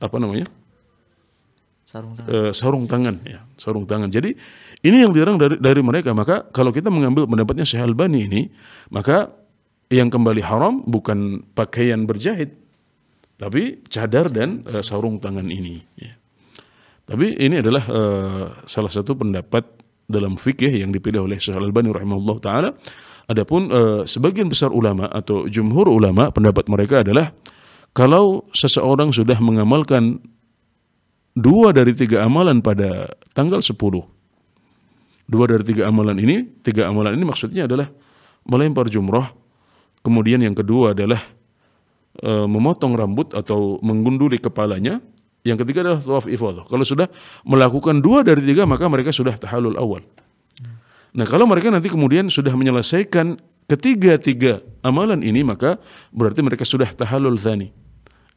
apa namanya? sarung tangan. Eh, sarung tangan ya, sarung tangan. Jadi ini yang dilarang dari dari mereka. Maka kalau kita mengambil pendapatnya Syekh Al-Albani ini, maka yang kembali haram bukan pakaian berjahit, tapi cadar dan uh, sarung tangan ini. Ya. Tapi ini adalah uh, salah satu pendapat dalam fikih yang dipilih oleh Syekh Al-Albani rahimahullah taala. Adapun uh, sebagian besar ulama atau jumhur ulama pendapat mereka adalah kalau seseorang sudah mengamalkan dua dari tiga amalan pada tanggal 10 dua dari tiga amalan ini tiga amalan ini maksudnya adalah melempar jumrah kemudian yang kedua adalah Eh, memotong rambut atau menggunduli kepalanya. Yang ketiga adalah tawaf ifadah. Kalau sudah melakukan dua dari tiga maka mereka sudah tahalul awal. Nah kalau mereka nanti kemudian sudah menyelesaikan ketiga-tiga amalan ini maka berarti mereka sudah tahalul thani.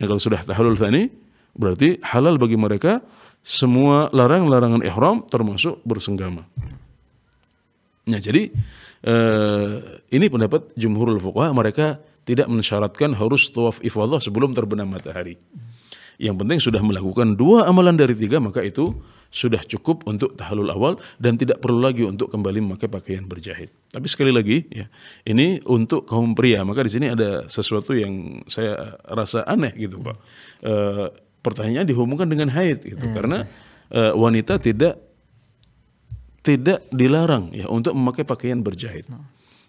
Nah kalau sudah tahalul thani berarti halal bagi mereka semua larangan larangan ihram termasuk bersenggama. Nah jadi eh, ini pendapat jumhurul fuqaha mereka tidak mensyaratkan harus tawaf ifadah sebelum terbenam matahari. Yang penting sudah melakukan dua amalan dari tiga maka itu sudah cukup untuk tahalul awal dan tidak perlu lagi untuk kembali memakai pakaian berjahit. Tapi sekali lagi ya, ini untuk kaum pria. Maka di sini ada sesuatu yang saya rasa aneh gitu, Pak. E, eh, pertanyaan dihubungkan dengan haid gitu hmm. karena e, wanita tidak tidak dilarang ya untuk memakai pakaian berjahit. Hmm.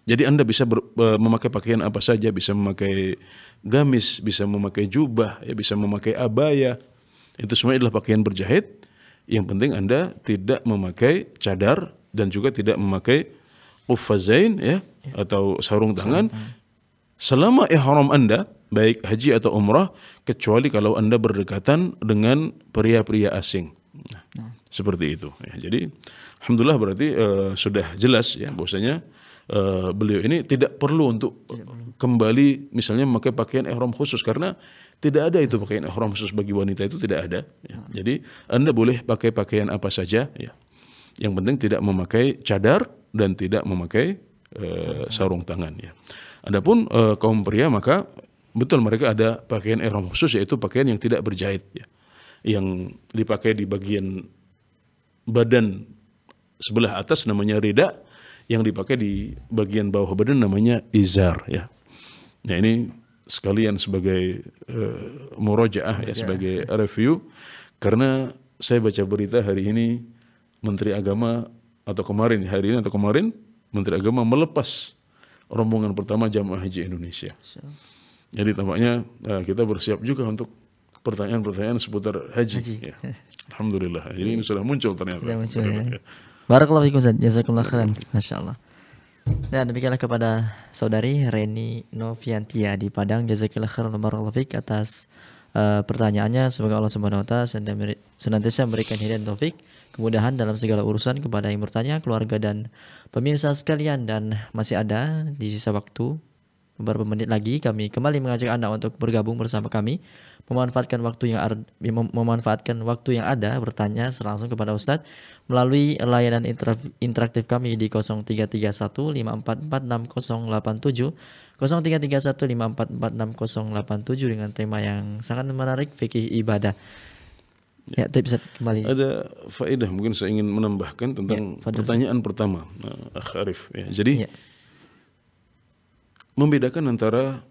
Jadi Anda bisa ber, memakai pakaian apa saja, bisa memakai gamis, bisa memakai jubah, ya bisa memakai abaya. Itu semua adalah pakaian berjahit. Yang penting Anda tidak memakai cadar dan juga tidak memakai quffazain ya, ya. atau sarung tangan. tangan. Selama ihram Anda baik haji atau umrah kecuali kalau Anda berdekatan dengan pria-pria asing. Nah, nah. Seperti itu. Ya, jadi alhamdulillah berarti uh, sudah jelas ya bahwasanya Eh, beliau ini tidak perlu untuk kembali misalnya memakai pakaian ihram khusus karena tidak ada itu pakaian ihram khusus bagi wanita itu tidak ada. Ya. Hmm. Jadi Anda boleh pakai pakaian apa saja ya. Yang penting tidak memakai cadar dan tidak memakai uh, sarung tangan ya. Adapun uh, kaum pria maka betul mereka ada pakaian ihram khusus yaitu pakaian yang tidak berjahit ya. Yang dipakai di bagian badan sebelah atas namanya rida yang dipakai di bagian bawah badan namanya izar ya. Nah ini sekalian sebagai uh, eh, murojaah ya, sebagai review karena saya baca berita hari ini Menteri Agama atau kemarin hari ini atau kemarin Menteri Agama melepas rombongan pertama jamaah haji Indonesia. Jadi tampaknya uh, kita bersiap juga untuk pertanyaan-pertanyaan seputar haji. haji. Ya. Alhamdulillah. Jadi ini sudah muncul ternyata. Sudah muncul, ya. ya. Barakallahu fikum Ustaz. Jazakumullah khairan. Masyaallah. Dan nah, demikianlah kepada saudari Reni Noviantia di Padang. Jazakallah khairan barakallahu fik atas uh, pertanyaannya. Semoga Allah Subhanahu wa taala senantiasa memberikan hidayah taufik, kemudahan dalam segala urusan kepada yang bertanya, keluarga dan pemirsa sekalian dan masih ada di sisa waktu beberapa menit lagi kami kembali mengajak Anda untuk bergabung bersama kami memanfaatkan waktu yang ada, memanfaatkan waktu yang ada bertanya langsung kepada Ustadz melalui layanan interaktif kami di 03315446087 0331544607 dengan tema yang sangat menarik fikih ibadah. Ya, ya bisa kembali. Ada faedah mungkin saya ingin menambahkan tentang ya, pertanyaan pertama, nah, Akh Arif. Ya, jadi ya. membedakan antara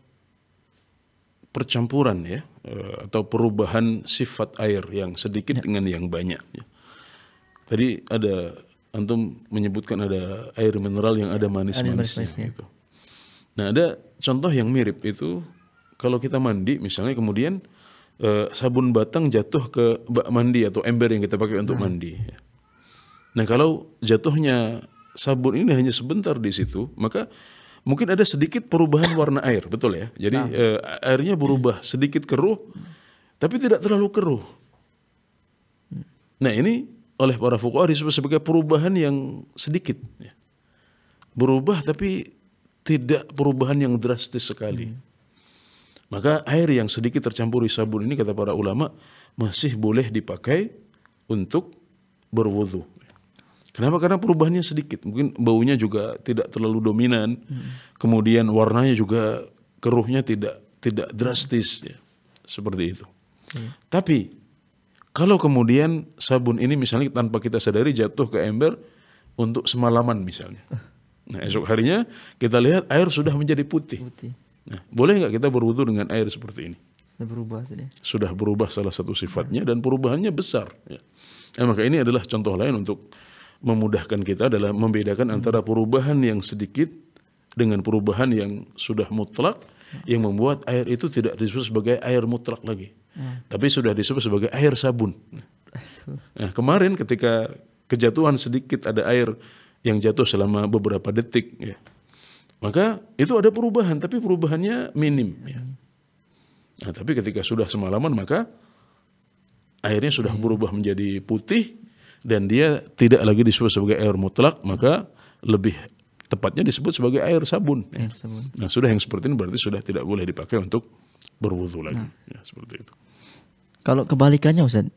percampuran ya Eh, atau perubahan sifat air yang sedikit ya. dengan yang banyak. Ya. Tadi ada antum menyebutkan ada air mineral yang ada manis-manisnya. Manis gitu. Nah ada contoh yang mirip itu kalau kita mandi misalnya kemudian eh, sabun batang jatuh ke bak mandi atau ember yang kita pakai untuk nah. mandi. Ya. Nah kalau jatuhnya sabun ini hanya sebentar di situ maka mungkin ada sedikit perubahan warna air, betul ya? Jadi nah. Eh, airnya berubah sedikit keruh, tapi tidak terlalu keruh. Nah ini oleh para fuqaha disebut sebagai perubahan yang sedikit, ya. berubah tapi tidak perubahan yang drastis sekali. Hmm. Maka air yang sedikit tercampuri sabun ini kata para ulama masih boleh dipakai untuk berwudu. Kenapa? Karena perubahannya sedikit. Mungkin baunya juga tidak terlalu dominan. Hmm. Kemudian warnanya juga keruhnya tidak tidak drastis ya. Seperti itu. Hmm. Tapi kalau kemudian sabun ini misalnya tanpa kita sadari jatuh ke ember untuk semalaman misalnya. Nah, esok harinya kita lihat air sudah menjadi putih. putih. Nah, boleh nggak kita berwudu dengan air seperti ini? Sudah berubah sudah. Sudah berubah salah satu sifatnya dan perubahannya besar. Ya. Nah, maka ini adalah contoh lain untuk memudahkan kita adalah membedakan hmm. antara perubahan yang sedikit dengan perubahan yang sudah mutlak yang membuat air itu tidak disebut sebagai air mutlak lagi. Hmm. Tapi sudah disebut sebagai air sabun. Nah, kemarin ketika kejatuhan sedikit ada air yang jatuh selama beberapa detik ya. Maka itu ada perubahan tapi perubahannya minim ya. Hmm. Nah, tapi ketika sudah semalaman maka airnya sudah berubah menjadi putih dan dia tidak lagi disebut sebagai air mutlak maka lebih tepatnya disebut sebagai air sabun. Air sabun. Nah sudah yang seperti ini berarti sudah tidak boleh dipakai untuk berwudhu lagi. Nah. Ya, seperti itu. Kalau kebalikannya Ustaz,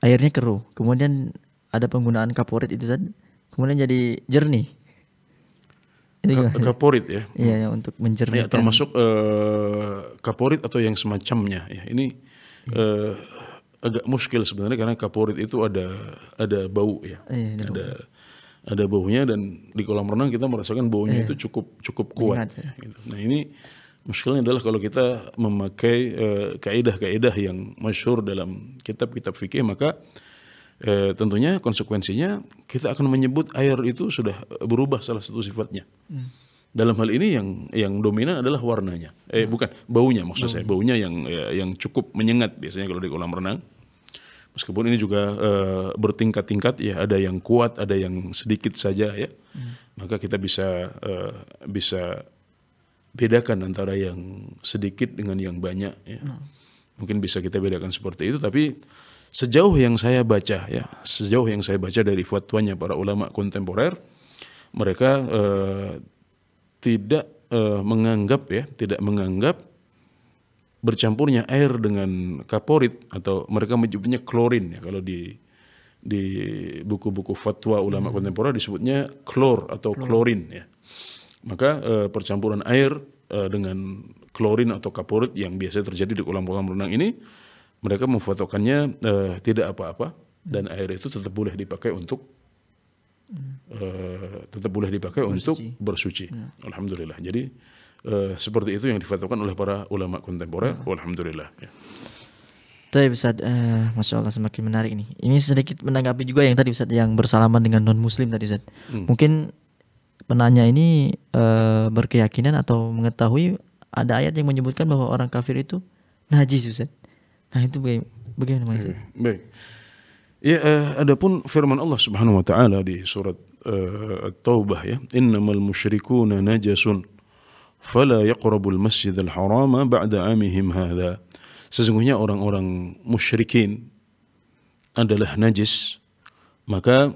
airnya keruh, kemudian ada penggunaan kaporit itu Ustaz, kemudian jadi jernih. kaporit ya. Iya, ya, untuk menjernihkan. Ya, termasuk uh, kaporit atau yang semacamnya ya. Ini ya. Uh, agak muskil sebenarnya karena kaporit itu ada ada bau ya. Iya, ada ada, ada baunya dan di kolam renang kita merasakan baunya iya. itu cukup cukup kuat. Ingat, ya. Gitu. Nah, ini muskilnya adalah kalau kita memakai uh, eh, kaidah-kaidah yang masyur dalam kitab-kitab fikih maka E, tentunya konsekuensinya kita akan menyebut air itu sudah berubah salah satu sifatnya. Hmm. Dalam hal ini yang yang dominan adalah warnanya. Eh hmm. bukan baunya maksud baunya. saya. Baunya yang eh, yang cukup menyengat biasanya kalau di kolam renang. Meskipun ini juga uh, bertingkat-tingkat ya ada yang kuat, ada yang sedikit saja ya. Hmm. Maka kita bisa uh, bisa bedakan antara yang sedikit dengan yang banyak ya. Hmm. Mungkin bisa kita bedakan seperti itu tapi sejauh yang saya baca ya, sejauh yang saya baca dari fatwanya para ulama kontemporer mereka uh, tidak uh, menganggap ya, tidak menganggap bercampurnya air dengan kaporit atau mereka menyebutnya klorin ya kalau di di buku-buku fatwa ulama hmm. kontemporer disebutnya klor atau klorin ya. Maka e, percampuran air e, dengan klorin atau kaporit yang biasa terjadi di kolam-kolam renang ini mereka memfotokannya e, tidak apa-apa dan air itu tetap boleh dipakai untuk e, tetap boleh dipakai bersuci. untuk bersuci. Ya. Alhamdulillah. Jadi uh, seperti itu yang difatwakan oleh para ulama kontemporer. Ya. Alhamdulillah. Ya. Tapi Ustaz, uh, Masya Allah semakin menarik ini. Ini sedikit menanggapi juga yang tadi Ustaz, yang bersalaman dengan non-muslim tadi Ustaz. Hmm. Mungkin penanya ini uh, berkeyakinan atau mengetahui ada ayat yang menyebutkan bahwa orang kafir itu najis Ustaz. Nah itu baga bagaimana Ustaz? Baik. Ya, uh, adapun firman Allah Subhanahu wa taala di surat uh, At-Taubah ya, "Innamal musyrikuuna najasun." fala yaqrabul Masjidil harama ba'da amihim هذا sesungguhnya orang-orang musyrikin adalah najis maka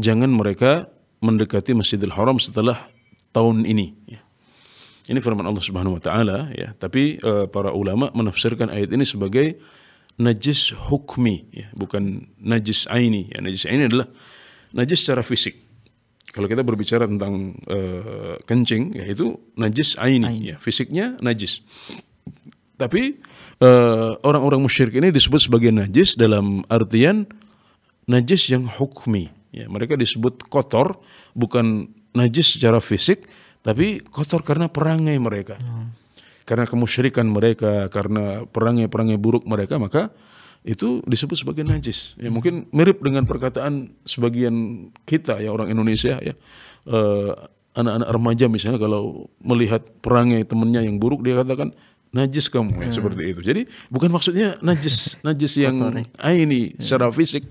jangan mereka mendekati Masjidil Haram setelah tahun ini ya. ini firman Allah Subhanahu wa taala ya tapi uh, para ulama menafsirkan ayat ini sebagai najis hukmi ya bukan najis aini ya najis aini adalah najis secara fisik kalau kita berbicara tentang uh, kencing, yaitu najis aini, aini. ya fisiknya najis. Tapi eh, orang-orang uh, musyrik ini disebut sebagai najis dalam artian najis yang hukmi. Ya, mereka disebut kotor bukan najis secara fisik, tapi kotor karena perangai mereka. Hmm. Karena kemusyrikan mereka, karena perangai-perangai buruk mereka, maka itu disebut sebagai najis. Ya, mungkin mirip dengan perkataan sebagian kita ya orang Indonesia ya eh, anak-anak uh, remaja misalnya kalau melihat perangai temennya yang buruk dia katakan najis kamu ya, hmm. seperti itu. Jadi bukan maksudnya najis najis yang ini hmm. secara fisik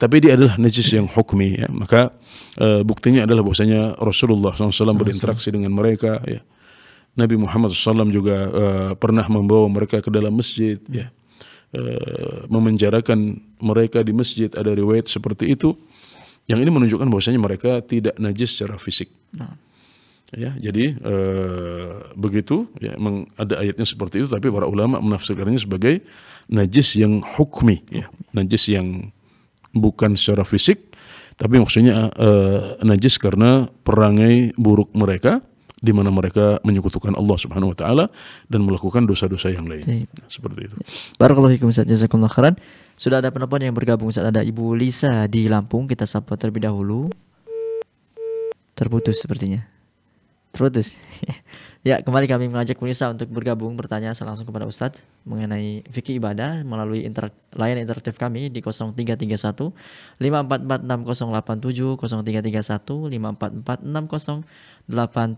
tapi dia adalah najis yang hukmi ya. maka e, buktinya adalah bahwasanya Rasulullah SAW berinteraksi dengan mereka ya Nabi Muhammad SAW juga e, pernah membawa mereka ke dalam masjid ya Eh, memenjarakan mereka di masjid ada riwayat seperti itu yang ini menunjukkan bahwasanya mereka tidak najis secara fisik nah. ya jadi e, begitu ya emang ada ayatnya seperti itu tapi para ulama menafsirkannya sebagai najis yang hukmi ya najis yang bukan secara fisik tapi maksudnya e, najis karena perangai buruk mereka di mana mereka menyekutukan Allah Subhanahu wa taala dan melakukan dosa-dosa yang lain. Jadi, nah, seperti itu. Barakallahu fiikum Ustaz jazakumullah khairan. Sudah ada penelpon yang bergabung Ustaz ada Ibu Lisa di Lampung. Kita sapa terlebih dahulu. Terputus sepertinya. Terputus. Ya, kembali kami mengajak pemirsa untuk bergabung bertanya langsung kepada Ustadz mengenai fikih ibadah melalui inter layanan interaktif kami di 0331 544 0331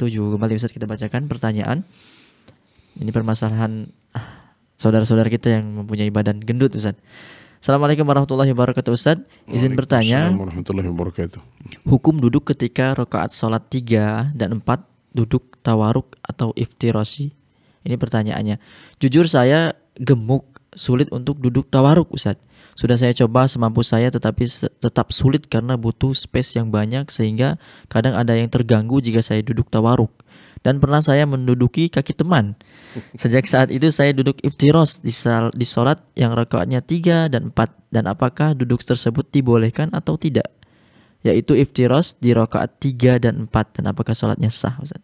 Kembali Ustadz kita bacakan pertanyaan. Ini permasalahan ah, saudara-saudara kita yang mempunyai badan gendut Ustadz. Assalamualaikum warahmatullahi wabarakatuh Ustaz Izin bertanya warahmatullahi wabarakatuh. Hukum duduk ketika rokaat sholat 3 dan 4 duduk, tawaruk, atau iftirasi? Ini pertanyaannya. Jujur saya gemuk, sulit untuk duduk tawaruk Ustadz. Sudah saya coba semampu saya tetapi tetap sulit karena butuh space yang banyak sehingga kadang ada yang terganggu jika saya duduk tawaruk. Dan pernah saya menduduki kaki teman. Sejak saat itu saya duduk iftiros di, sal di sholat yang rakaatnya 3 dan 4. Dan apakah duduk tersebut dibolehkan atau tidak? Yaitu iftiros di rakaat 3 dan 4. Dan apakah sholatnya sah Ustaz?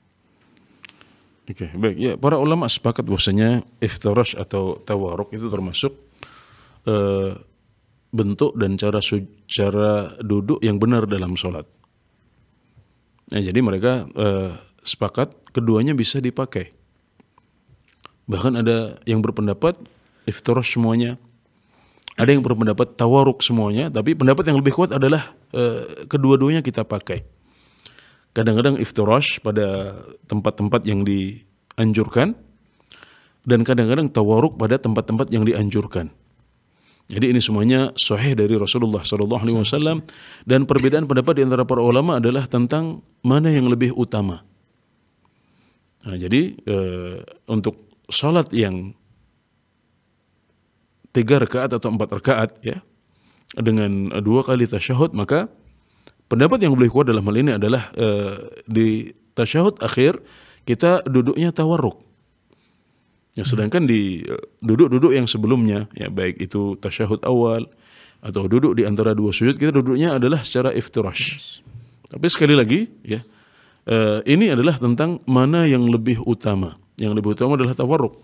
Oke, okay, baik. Ya, para ulama sepakat bahwasanya iftirash atau tawaruk itu termasuk uh, bentuk dan cara cara duduk yang benar dalam sholat. Nah, jadi mereka uh, sepakat keduanya bisa dipakai. Bahkan ada yang berpendapat iftirash semuanya. Ada yang berpendapat tawaruk semuanya, tapi pendapat yang lebih kuat adalah uh, kedua-duanya kita pakai kadang-kadang iftirash pada tempat-tempat yang dianjurkan dan kadang-kadang tawaruk pada tempat-tempat yang dianjurkan. Jadi ini semuanya sahih dari Rasulullah Sallallahu Alaihi Wasallam dan perbedaan pendapat di antara para ulama adalah tentang mana yang lebih utama. Nah, jadi e, untuk sholat yang tiga rakaat atau empat rakaat ya dengan dua kali tasyahud maka pendapat yang lebih kuat dalam hal ini adalah e, di tasyahud akhir kita duduknya tawarruk. Ya, hmm. sedangkan di eh, duduk-duduk yang sebelumnya, ya baik itu tasyahud awal atau duduk di antara dua sujud, kita duduknya adalah secara iftirash. Yes. Tapi sekali lagi, ya e, ini adalah tentang mana yang lebih utama. Yang lebih utama adalah tawarruk.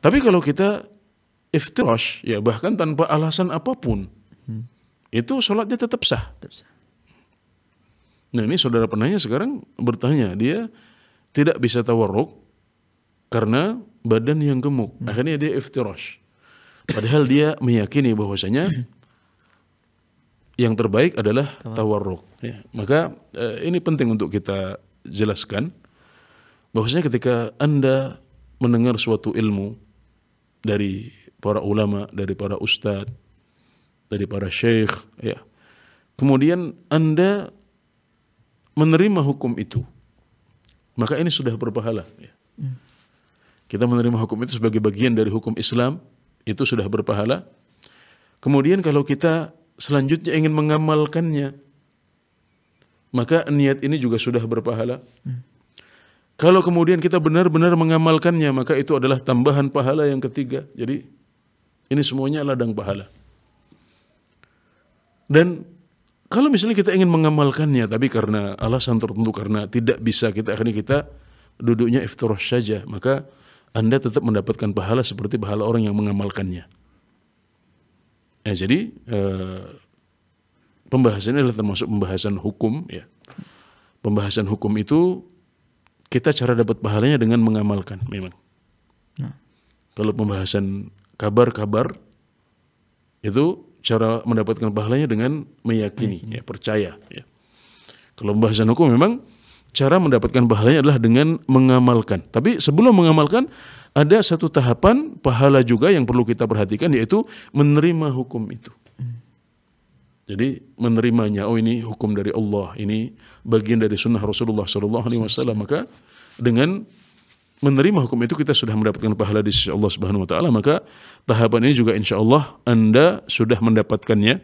Tapi kalau kita iftirash, ya bahkan tanpa alasan apapun, hmm. itu sholatnya tetap sah. Tetap sah. Nah ini saudara penanya sekarang bertanya, dia tidak bisa tawarruk karena badan yang gemuk. Hmm. Akhirnya dia iftirash. Padahal dia meyakini bahwasanya yang terbaik adalah tawarruk. Ya. Maka eh, ini penting untuk kita jelaskan bahwasanya ketika Anda mendengar suatu ilmu dari para ulama, dari para ustadz, dari para syekh, ya. Kemudian Anda menerima hukum itu, maka ini sudah berpahala. Ya. Kita menerima hukum itu sebagai bagian dari hukum Islam, itu sudah berpahala. Kemudian kalau kita selanjutnya ingin mengamalkannya, maka niat ini juga sudah berpahala. Kalau kemudian kita benar-benar mengamalkannya, maka itu adalah tambahan pahala yang ketiga. Jadi ini semuanya ladang pahala. Dan kalau misalnya kita ingin mengamalkannya, tapi karena alasan tertentu, karena tidak bisa kita, akhirnya kita duduknya iftirah saja, maka Anda tetap mendapatkan pahala seperti pahala orang yang mengamalkannya. Ya, jadi eh, pembahasan ini adalah termasuk pembahasan hukum. Ya. Pembahasan hukum itu kita cara dapat pahalanya dengan mengamalkan memang. Nah. Kalau pembahasan kabar-kabar itu cara mendapatkan pahalanya dengan meyakini, ya percaya. Ya. Kalau pembahasan hukum memang cara mendapatkan pahalanya adalah dengan mengamalkan. Tapi sebelum mengamalkan ada satu tahapan pahala juga yang perlu kita perhatikan yaitu menerima hukum itu. Hmm. Jadi menerimanya, oh ini hukum dari Allah, ini bagian dari sunnah Rasulullah Shallallahu Alaihi Wasallam. Maka dengan menerima hukum itu kita sudah mendapatkan pahala di sisi Allah Subhanahu wa taala maka tahapan ini juga insya Allah Anda sudah mendapatkannya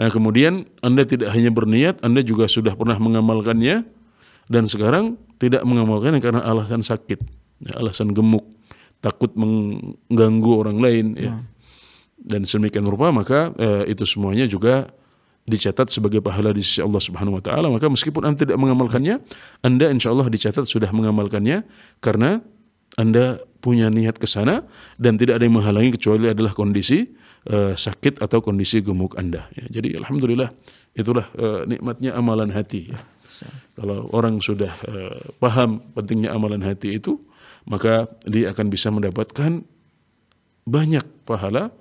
nah, kemudian Anda tidak hanya berniat Anda juga sudah pernah mengamalkannya dan sekarang tidak mengamalkannya karena alasan sakit ya, alasan gemuk takut mengganggu orang lain ya. ya. dan semikian rupa maka eh, itu semuanya juga dicatat sebagai pahala di sisi Allah Subhanahu wa taala maka meskipun Anda tidak mengamalkannya Anda insya Allah dicatat sudah mengamalkannya karena Anda punya niat ke sana dan tidak ada yang menghalangi kecuali adalah kondisi uh, sakit atau kondisi gemuk Anda ya, jadi alhamdulillah itulah uh, nikmatnya amalan hati ya. kalau orang sudah uh, paham pentingnya amalan hati itu maka dia akan bisa mendapatkan banyak pahala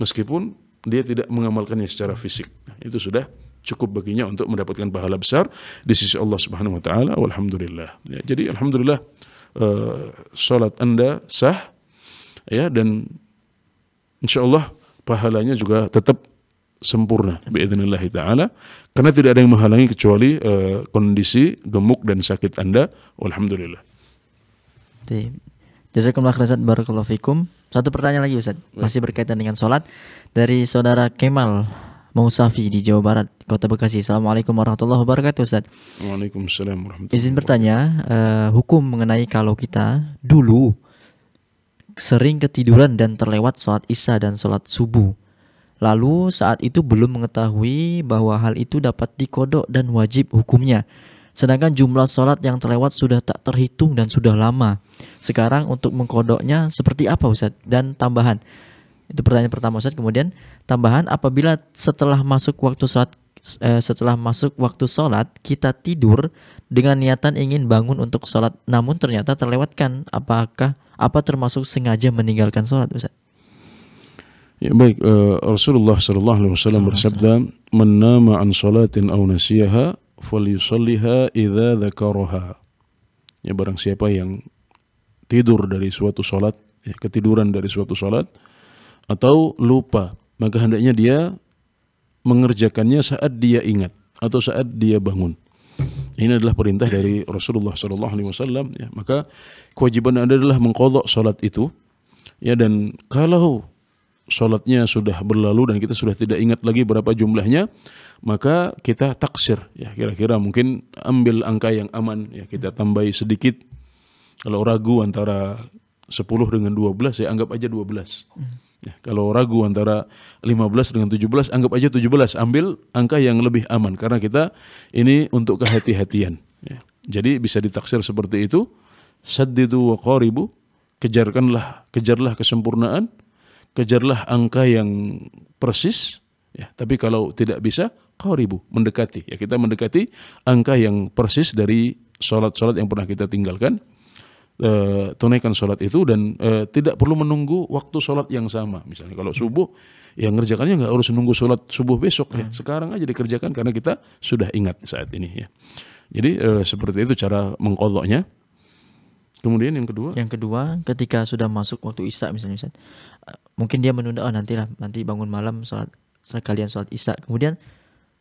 meskipun dia tidak mengamalkannya secara fisik. Itu sudah cukup baginya untuk mendapatkan pahala besar di sisi Allah Subhanahu wa taala walhamdulillah. Ya, jadi alhamdulillah uh, salat Anda sah ya dan insyaallah pahalanya juga tetap sempurna biidznillah taala karena tidak ada yang menghalangi kecuali uh, kondisi gemuk dan sakit Anda alhamdulillah. Jazakumullah khairan barakallahu fikum. Satu pertanyaan lagi Ustaz, masih berkaitan dengan sholat dari saudara Kemal Mausafi di Jawa Barat, Kota Bekasi. Assalamualaikum warahmatullahi wabarakatuh Ustaz. Waalaikumsalam warahmatullahi Izin bertanya, uh, hukum mengenai kalau kita dulu sering ketiduran dan terlewat sholat isya dan sholat subuh. Lalu saat itu belum mengetahui bahwa hal itu dapat dikodok dan wajib hukumnya. Sedangkan jumlah sholat yang terlewat sudah tak terhitung dan sudah lama. Sekarang untuk mengkodoknya seperti apa Ustadz? Dan tambahan. Itu pertanyaan pertama Ustadz. Kemudian tambahan apabila setelah masuk waktu sholat eh, setelah masuk waktu sholat kita tidur dengan niatan ingin bangun untuk sholat namun ternyata terlewatkan apakah apa termasuk sengaja meninggalkan sholat Ustaz? Ya baik uh, Rasulullah Shallallahu Alaihi Wasallam bersabda menama an sholatin au nasiyaha falyusalliha idza dzakaraha. Ya barang siapa yang tidur dari suatu salat, ya, ketiduran dari suatu salat atau lupa, maka hendaknya dia mengerjakannya saat dia ingat atau saat dia bangun. Ini adalah perintah dari Rasulullah Sallallahu Alaihi Wasallam. Ya, maka kewajiban anda adalah mengkodok sholat itu. Ya dan kalau sholatnya sudah berlalu dan kita sudah tidak ingat lagi berapa jumlahnya, maka kita taksir ya kira-kira mungkin ambil angka yang aman ya kita tambahi sedikit kalau ragu antara 10 dengan 12 ya anggap aja 12 hmm. ya, kalau ragu antara 15 dengan 17 anggap aja 17 ambil angka yang lebih aman karena kita ini untuk kehati-hatian ya. jadi bisa ditaksir seperti itu saddidu wa qaribu kejarkanlah kejarlah kesempurnaan kejarlah angka yang persis ya tapi kalau tidak bisa qaribu, mendekati. Ya kita mendekati angka yang persis dari sholat-sholat yang pernah kita tinggalkan. E, tunaikan sholat itu dan e, tidak perlu menunggu waktu sholat yang sama. Misalnya kalau subuh, ya ngerjakannya nggak harus nunggu sholat subuh besok. Ya. Hmm. Sekarang aja dikerjakan karena kita sudah ingat saat ini. Ya. Jadi e, seperti itu cara mengkodoknya. Kemudian yang kedua? Yang kedua, ketika sudah masuk waktu isak, misalnya, misalnya mungkin dia menunda oh nantilah nanti bangun malam sholat sekalian sholat isak. Kemudian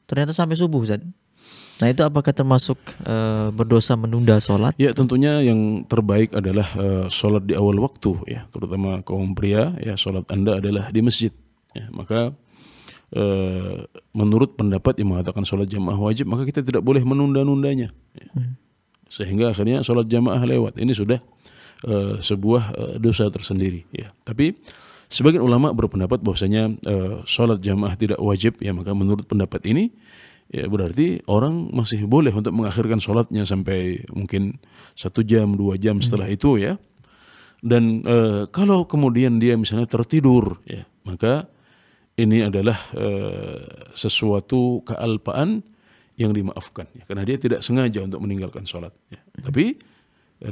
ternyata sampai subuh Zat. Nah itu apakah termasuk uh, berdosa menunda sholat? Ya tentunya yang terbaik adalah uh, sholat di awal waktu ya terutama kaum pria ya sholat anda adalah di masjid ya, maka uh, menurut pendapat yang mengatakan sholat jamaah wajib maka kita tidak boleh menunda-nundanya ya. Hmm. sehingga akhirnya sholat jamaah lewat ini sudah sebuah dosa tersendiri ya tapi Sebagian ulama berpendapat bahwasanya e, sholat jamaah tidak wajib, ya maka menurut pendapat ini ya berarti orang masih boleh untuk mengakhirkan sholatnya sampai mungkin satu jam, dua jam hmm. setelah hmm. itu ya. Dan e, kalau kemudian dia misalnya tertidur, ya maka ini adalah e, sesuatu kealpaan yang dimaafkan ya, karena dia tidak sengaja untuk meninggalkan sholat ya. Hmm. tapi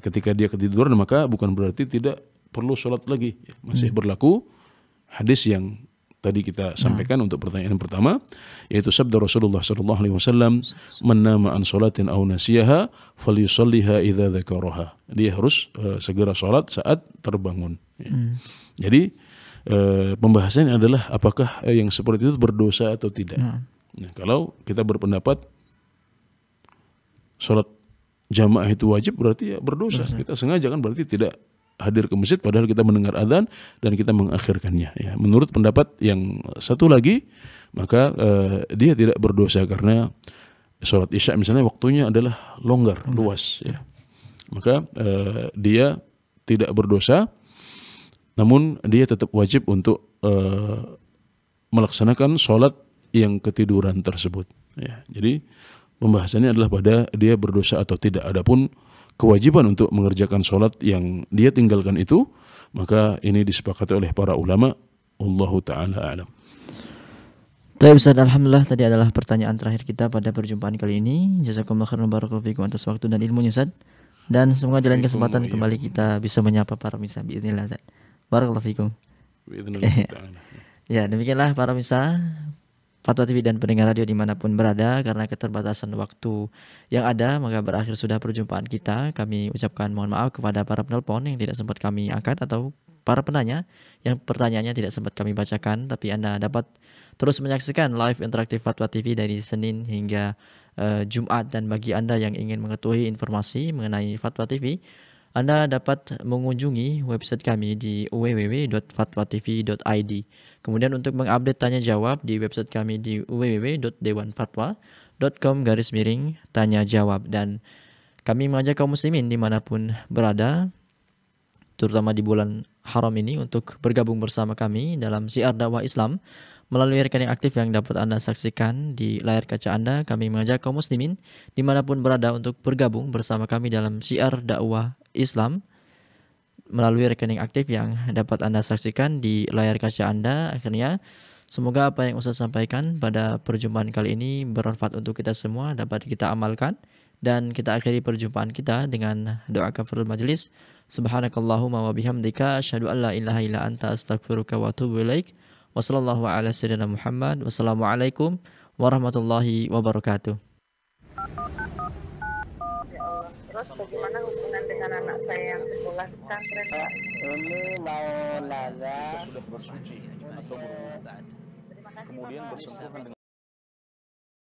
ketika dia ketiduran maka bukan berarti tidak perlu sholat lagi ya, masih hmm. berlaku hadis yang tadi kita nah. sampaikan nah. untuk pertanyaan pertama yaitu sabda Rasulullah Shallallahu alaihi wasallam menama nama an salatin aw nasiyaha falyusalliha idza dzakaraha dia harus uh, segera sholat saat terbangun ya. hmm. jadi uh, eh, pembahasan adalah apakah eh, yang seperti itu berdosa atau tidak nah. Nah, kalau kita berpendapat sholat jamaah itu wajib berarti ya berdosa. berdosa. Kita sengaja kan berarti tidak hadir ke masjid padahal kita mendengar adzan dan kita mengakhirkannya ya menurut pendapat yang satu lagi maka uh, dia tidak berdosa karena sholat isya misalnya waktunya adalah longgar hmm. luas ya maka uh, dia tidak berdosa namun dia tetap wajib untuk uh, melaksanakan sholat yang ketiduran tersebut ya jadi pembahasannya adalah pada dia berdosa atau tidak adapun kewajiban untuk mengerjakan sholat yang dia tinggalkan itu, maka ini disepakati oleh para ulama. Allah Ta'ala alam. Tapi Ustaz, Alhamdulillah tadi adalah pertanyaan terakhir kita pada perjumpaan kali ini. Jazakumullah khairan barakallahu fikum atas waktu dan ilmunya Ustaz. Dan semoga jalan kesempatan ya. kembali kita bisa menyapa para misa biidznillah Ustaz. Barakallahu fikum. ya, demikianlah para misa Fatwa TV dan pendengar radio dimanapun berada karena keterbatasan waktu yang ada maka berakhir sudah perjumpaan kita kami ucapkan mohon maaf kepada para penelpon yang tidak sempat kami angkat atau para penanya yang pertanyaannya tidak sempat kami bacakan tapi Anda dapat terus menyaksikan live interaktif Fatwa TV dari Senin hingga uh, Jumat dan bagi Anda yang ingin mengetahui informasi mengenai Fatwa TV anda dapat mengunjungi website kami di www.fatwatv.id. Kemudian untuk mengupdate tanya jawab di website kami di www.dewanfatwa.com garis miring tanya jawab dan kami mengajak kaum muslimin dimanapun berada terutama di bulan haram ini untuk bergabung bersama kami dalam siar dakwah Islam melalui rekening aktif yang dapat Anda saksikan di layar kaca Anda. Kami mengajak kaum muslimin dimanapun berada untuk bergabung bersama kami dalam siar dakwah Islam melalui rekening aktif yang dapat Anda saksikan di layar kaca Anda. Akhirnya, semoga apa yang Ustaz sampaikan pada perjumpaan kali ini bermanfaat untuk kita semua, dapat kita amalkan. Dan kita akhiri perjumpaan kita dengan doa kafirul majelis. Subhanakallahumma wa bihamdika asyhadu an la ilaha illa anta astaghfiruka wa atubu ilaik. Wassallallahu ala sayyidina Muhammad. Wassalamualaikum warahmatullahi wabarakatuh bagaimana hubungan dengan anak saya yang sekolah di pesantren Pak? Ini mau nazar. Ya, Kemudian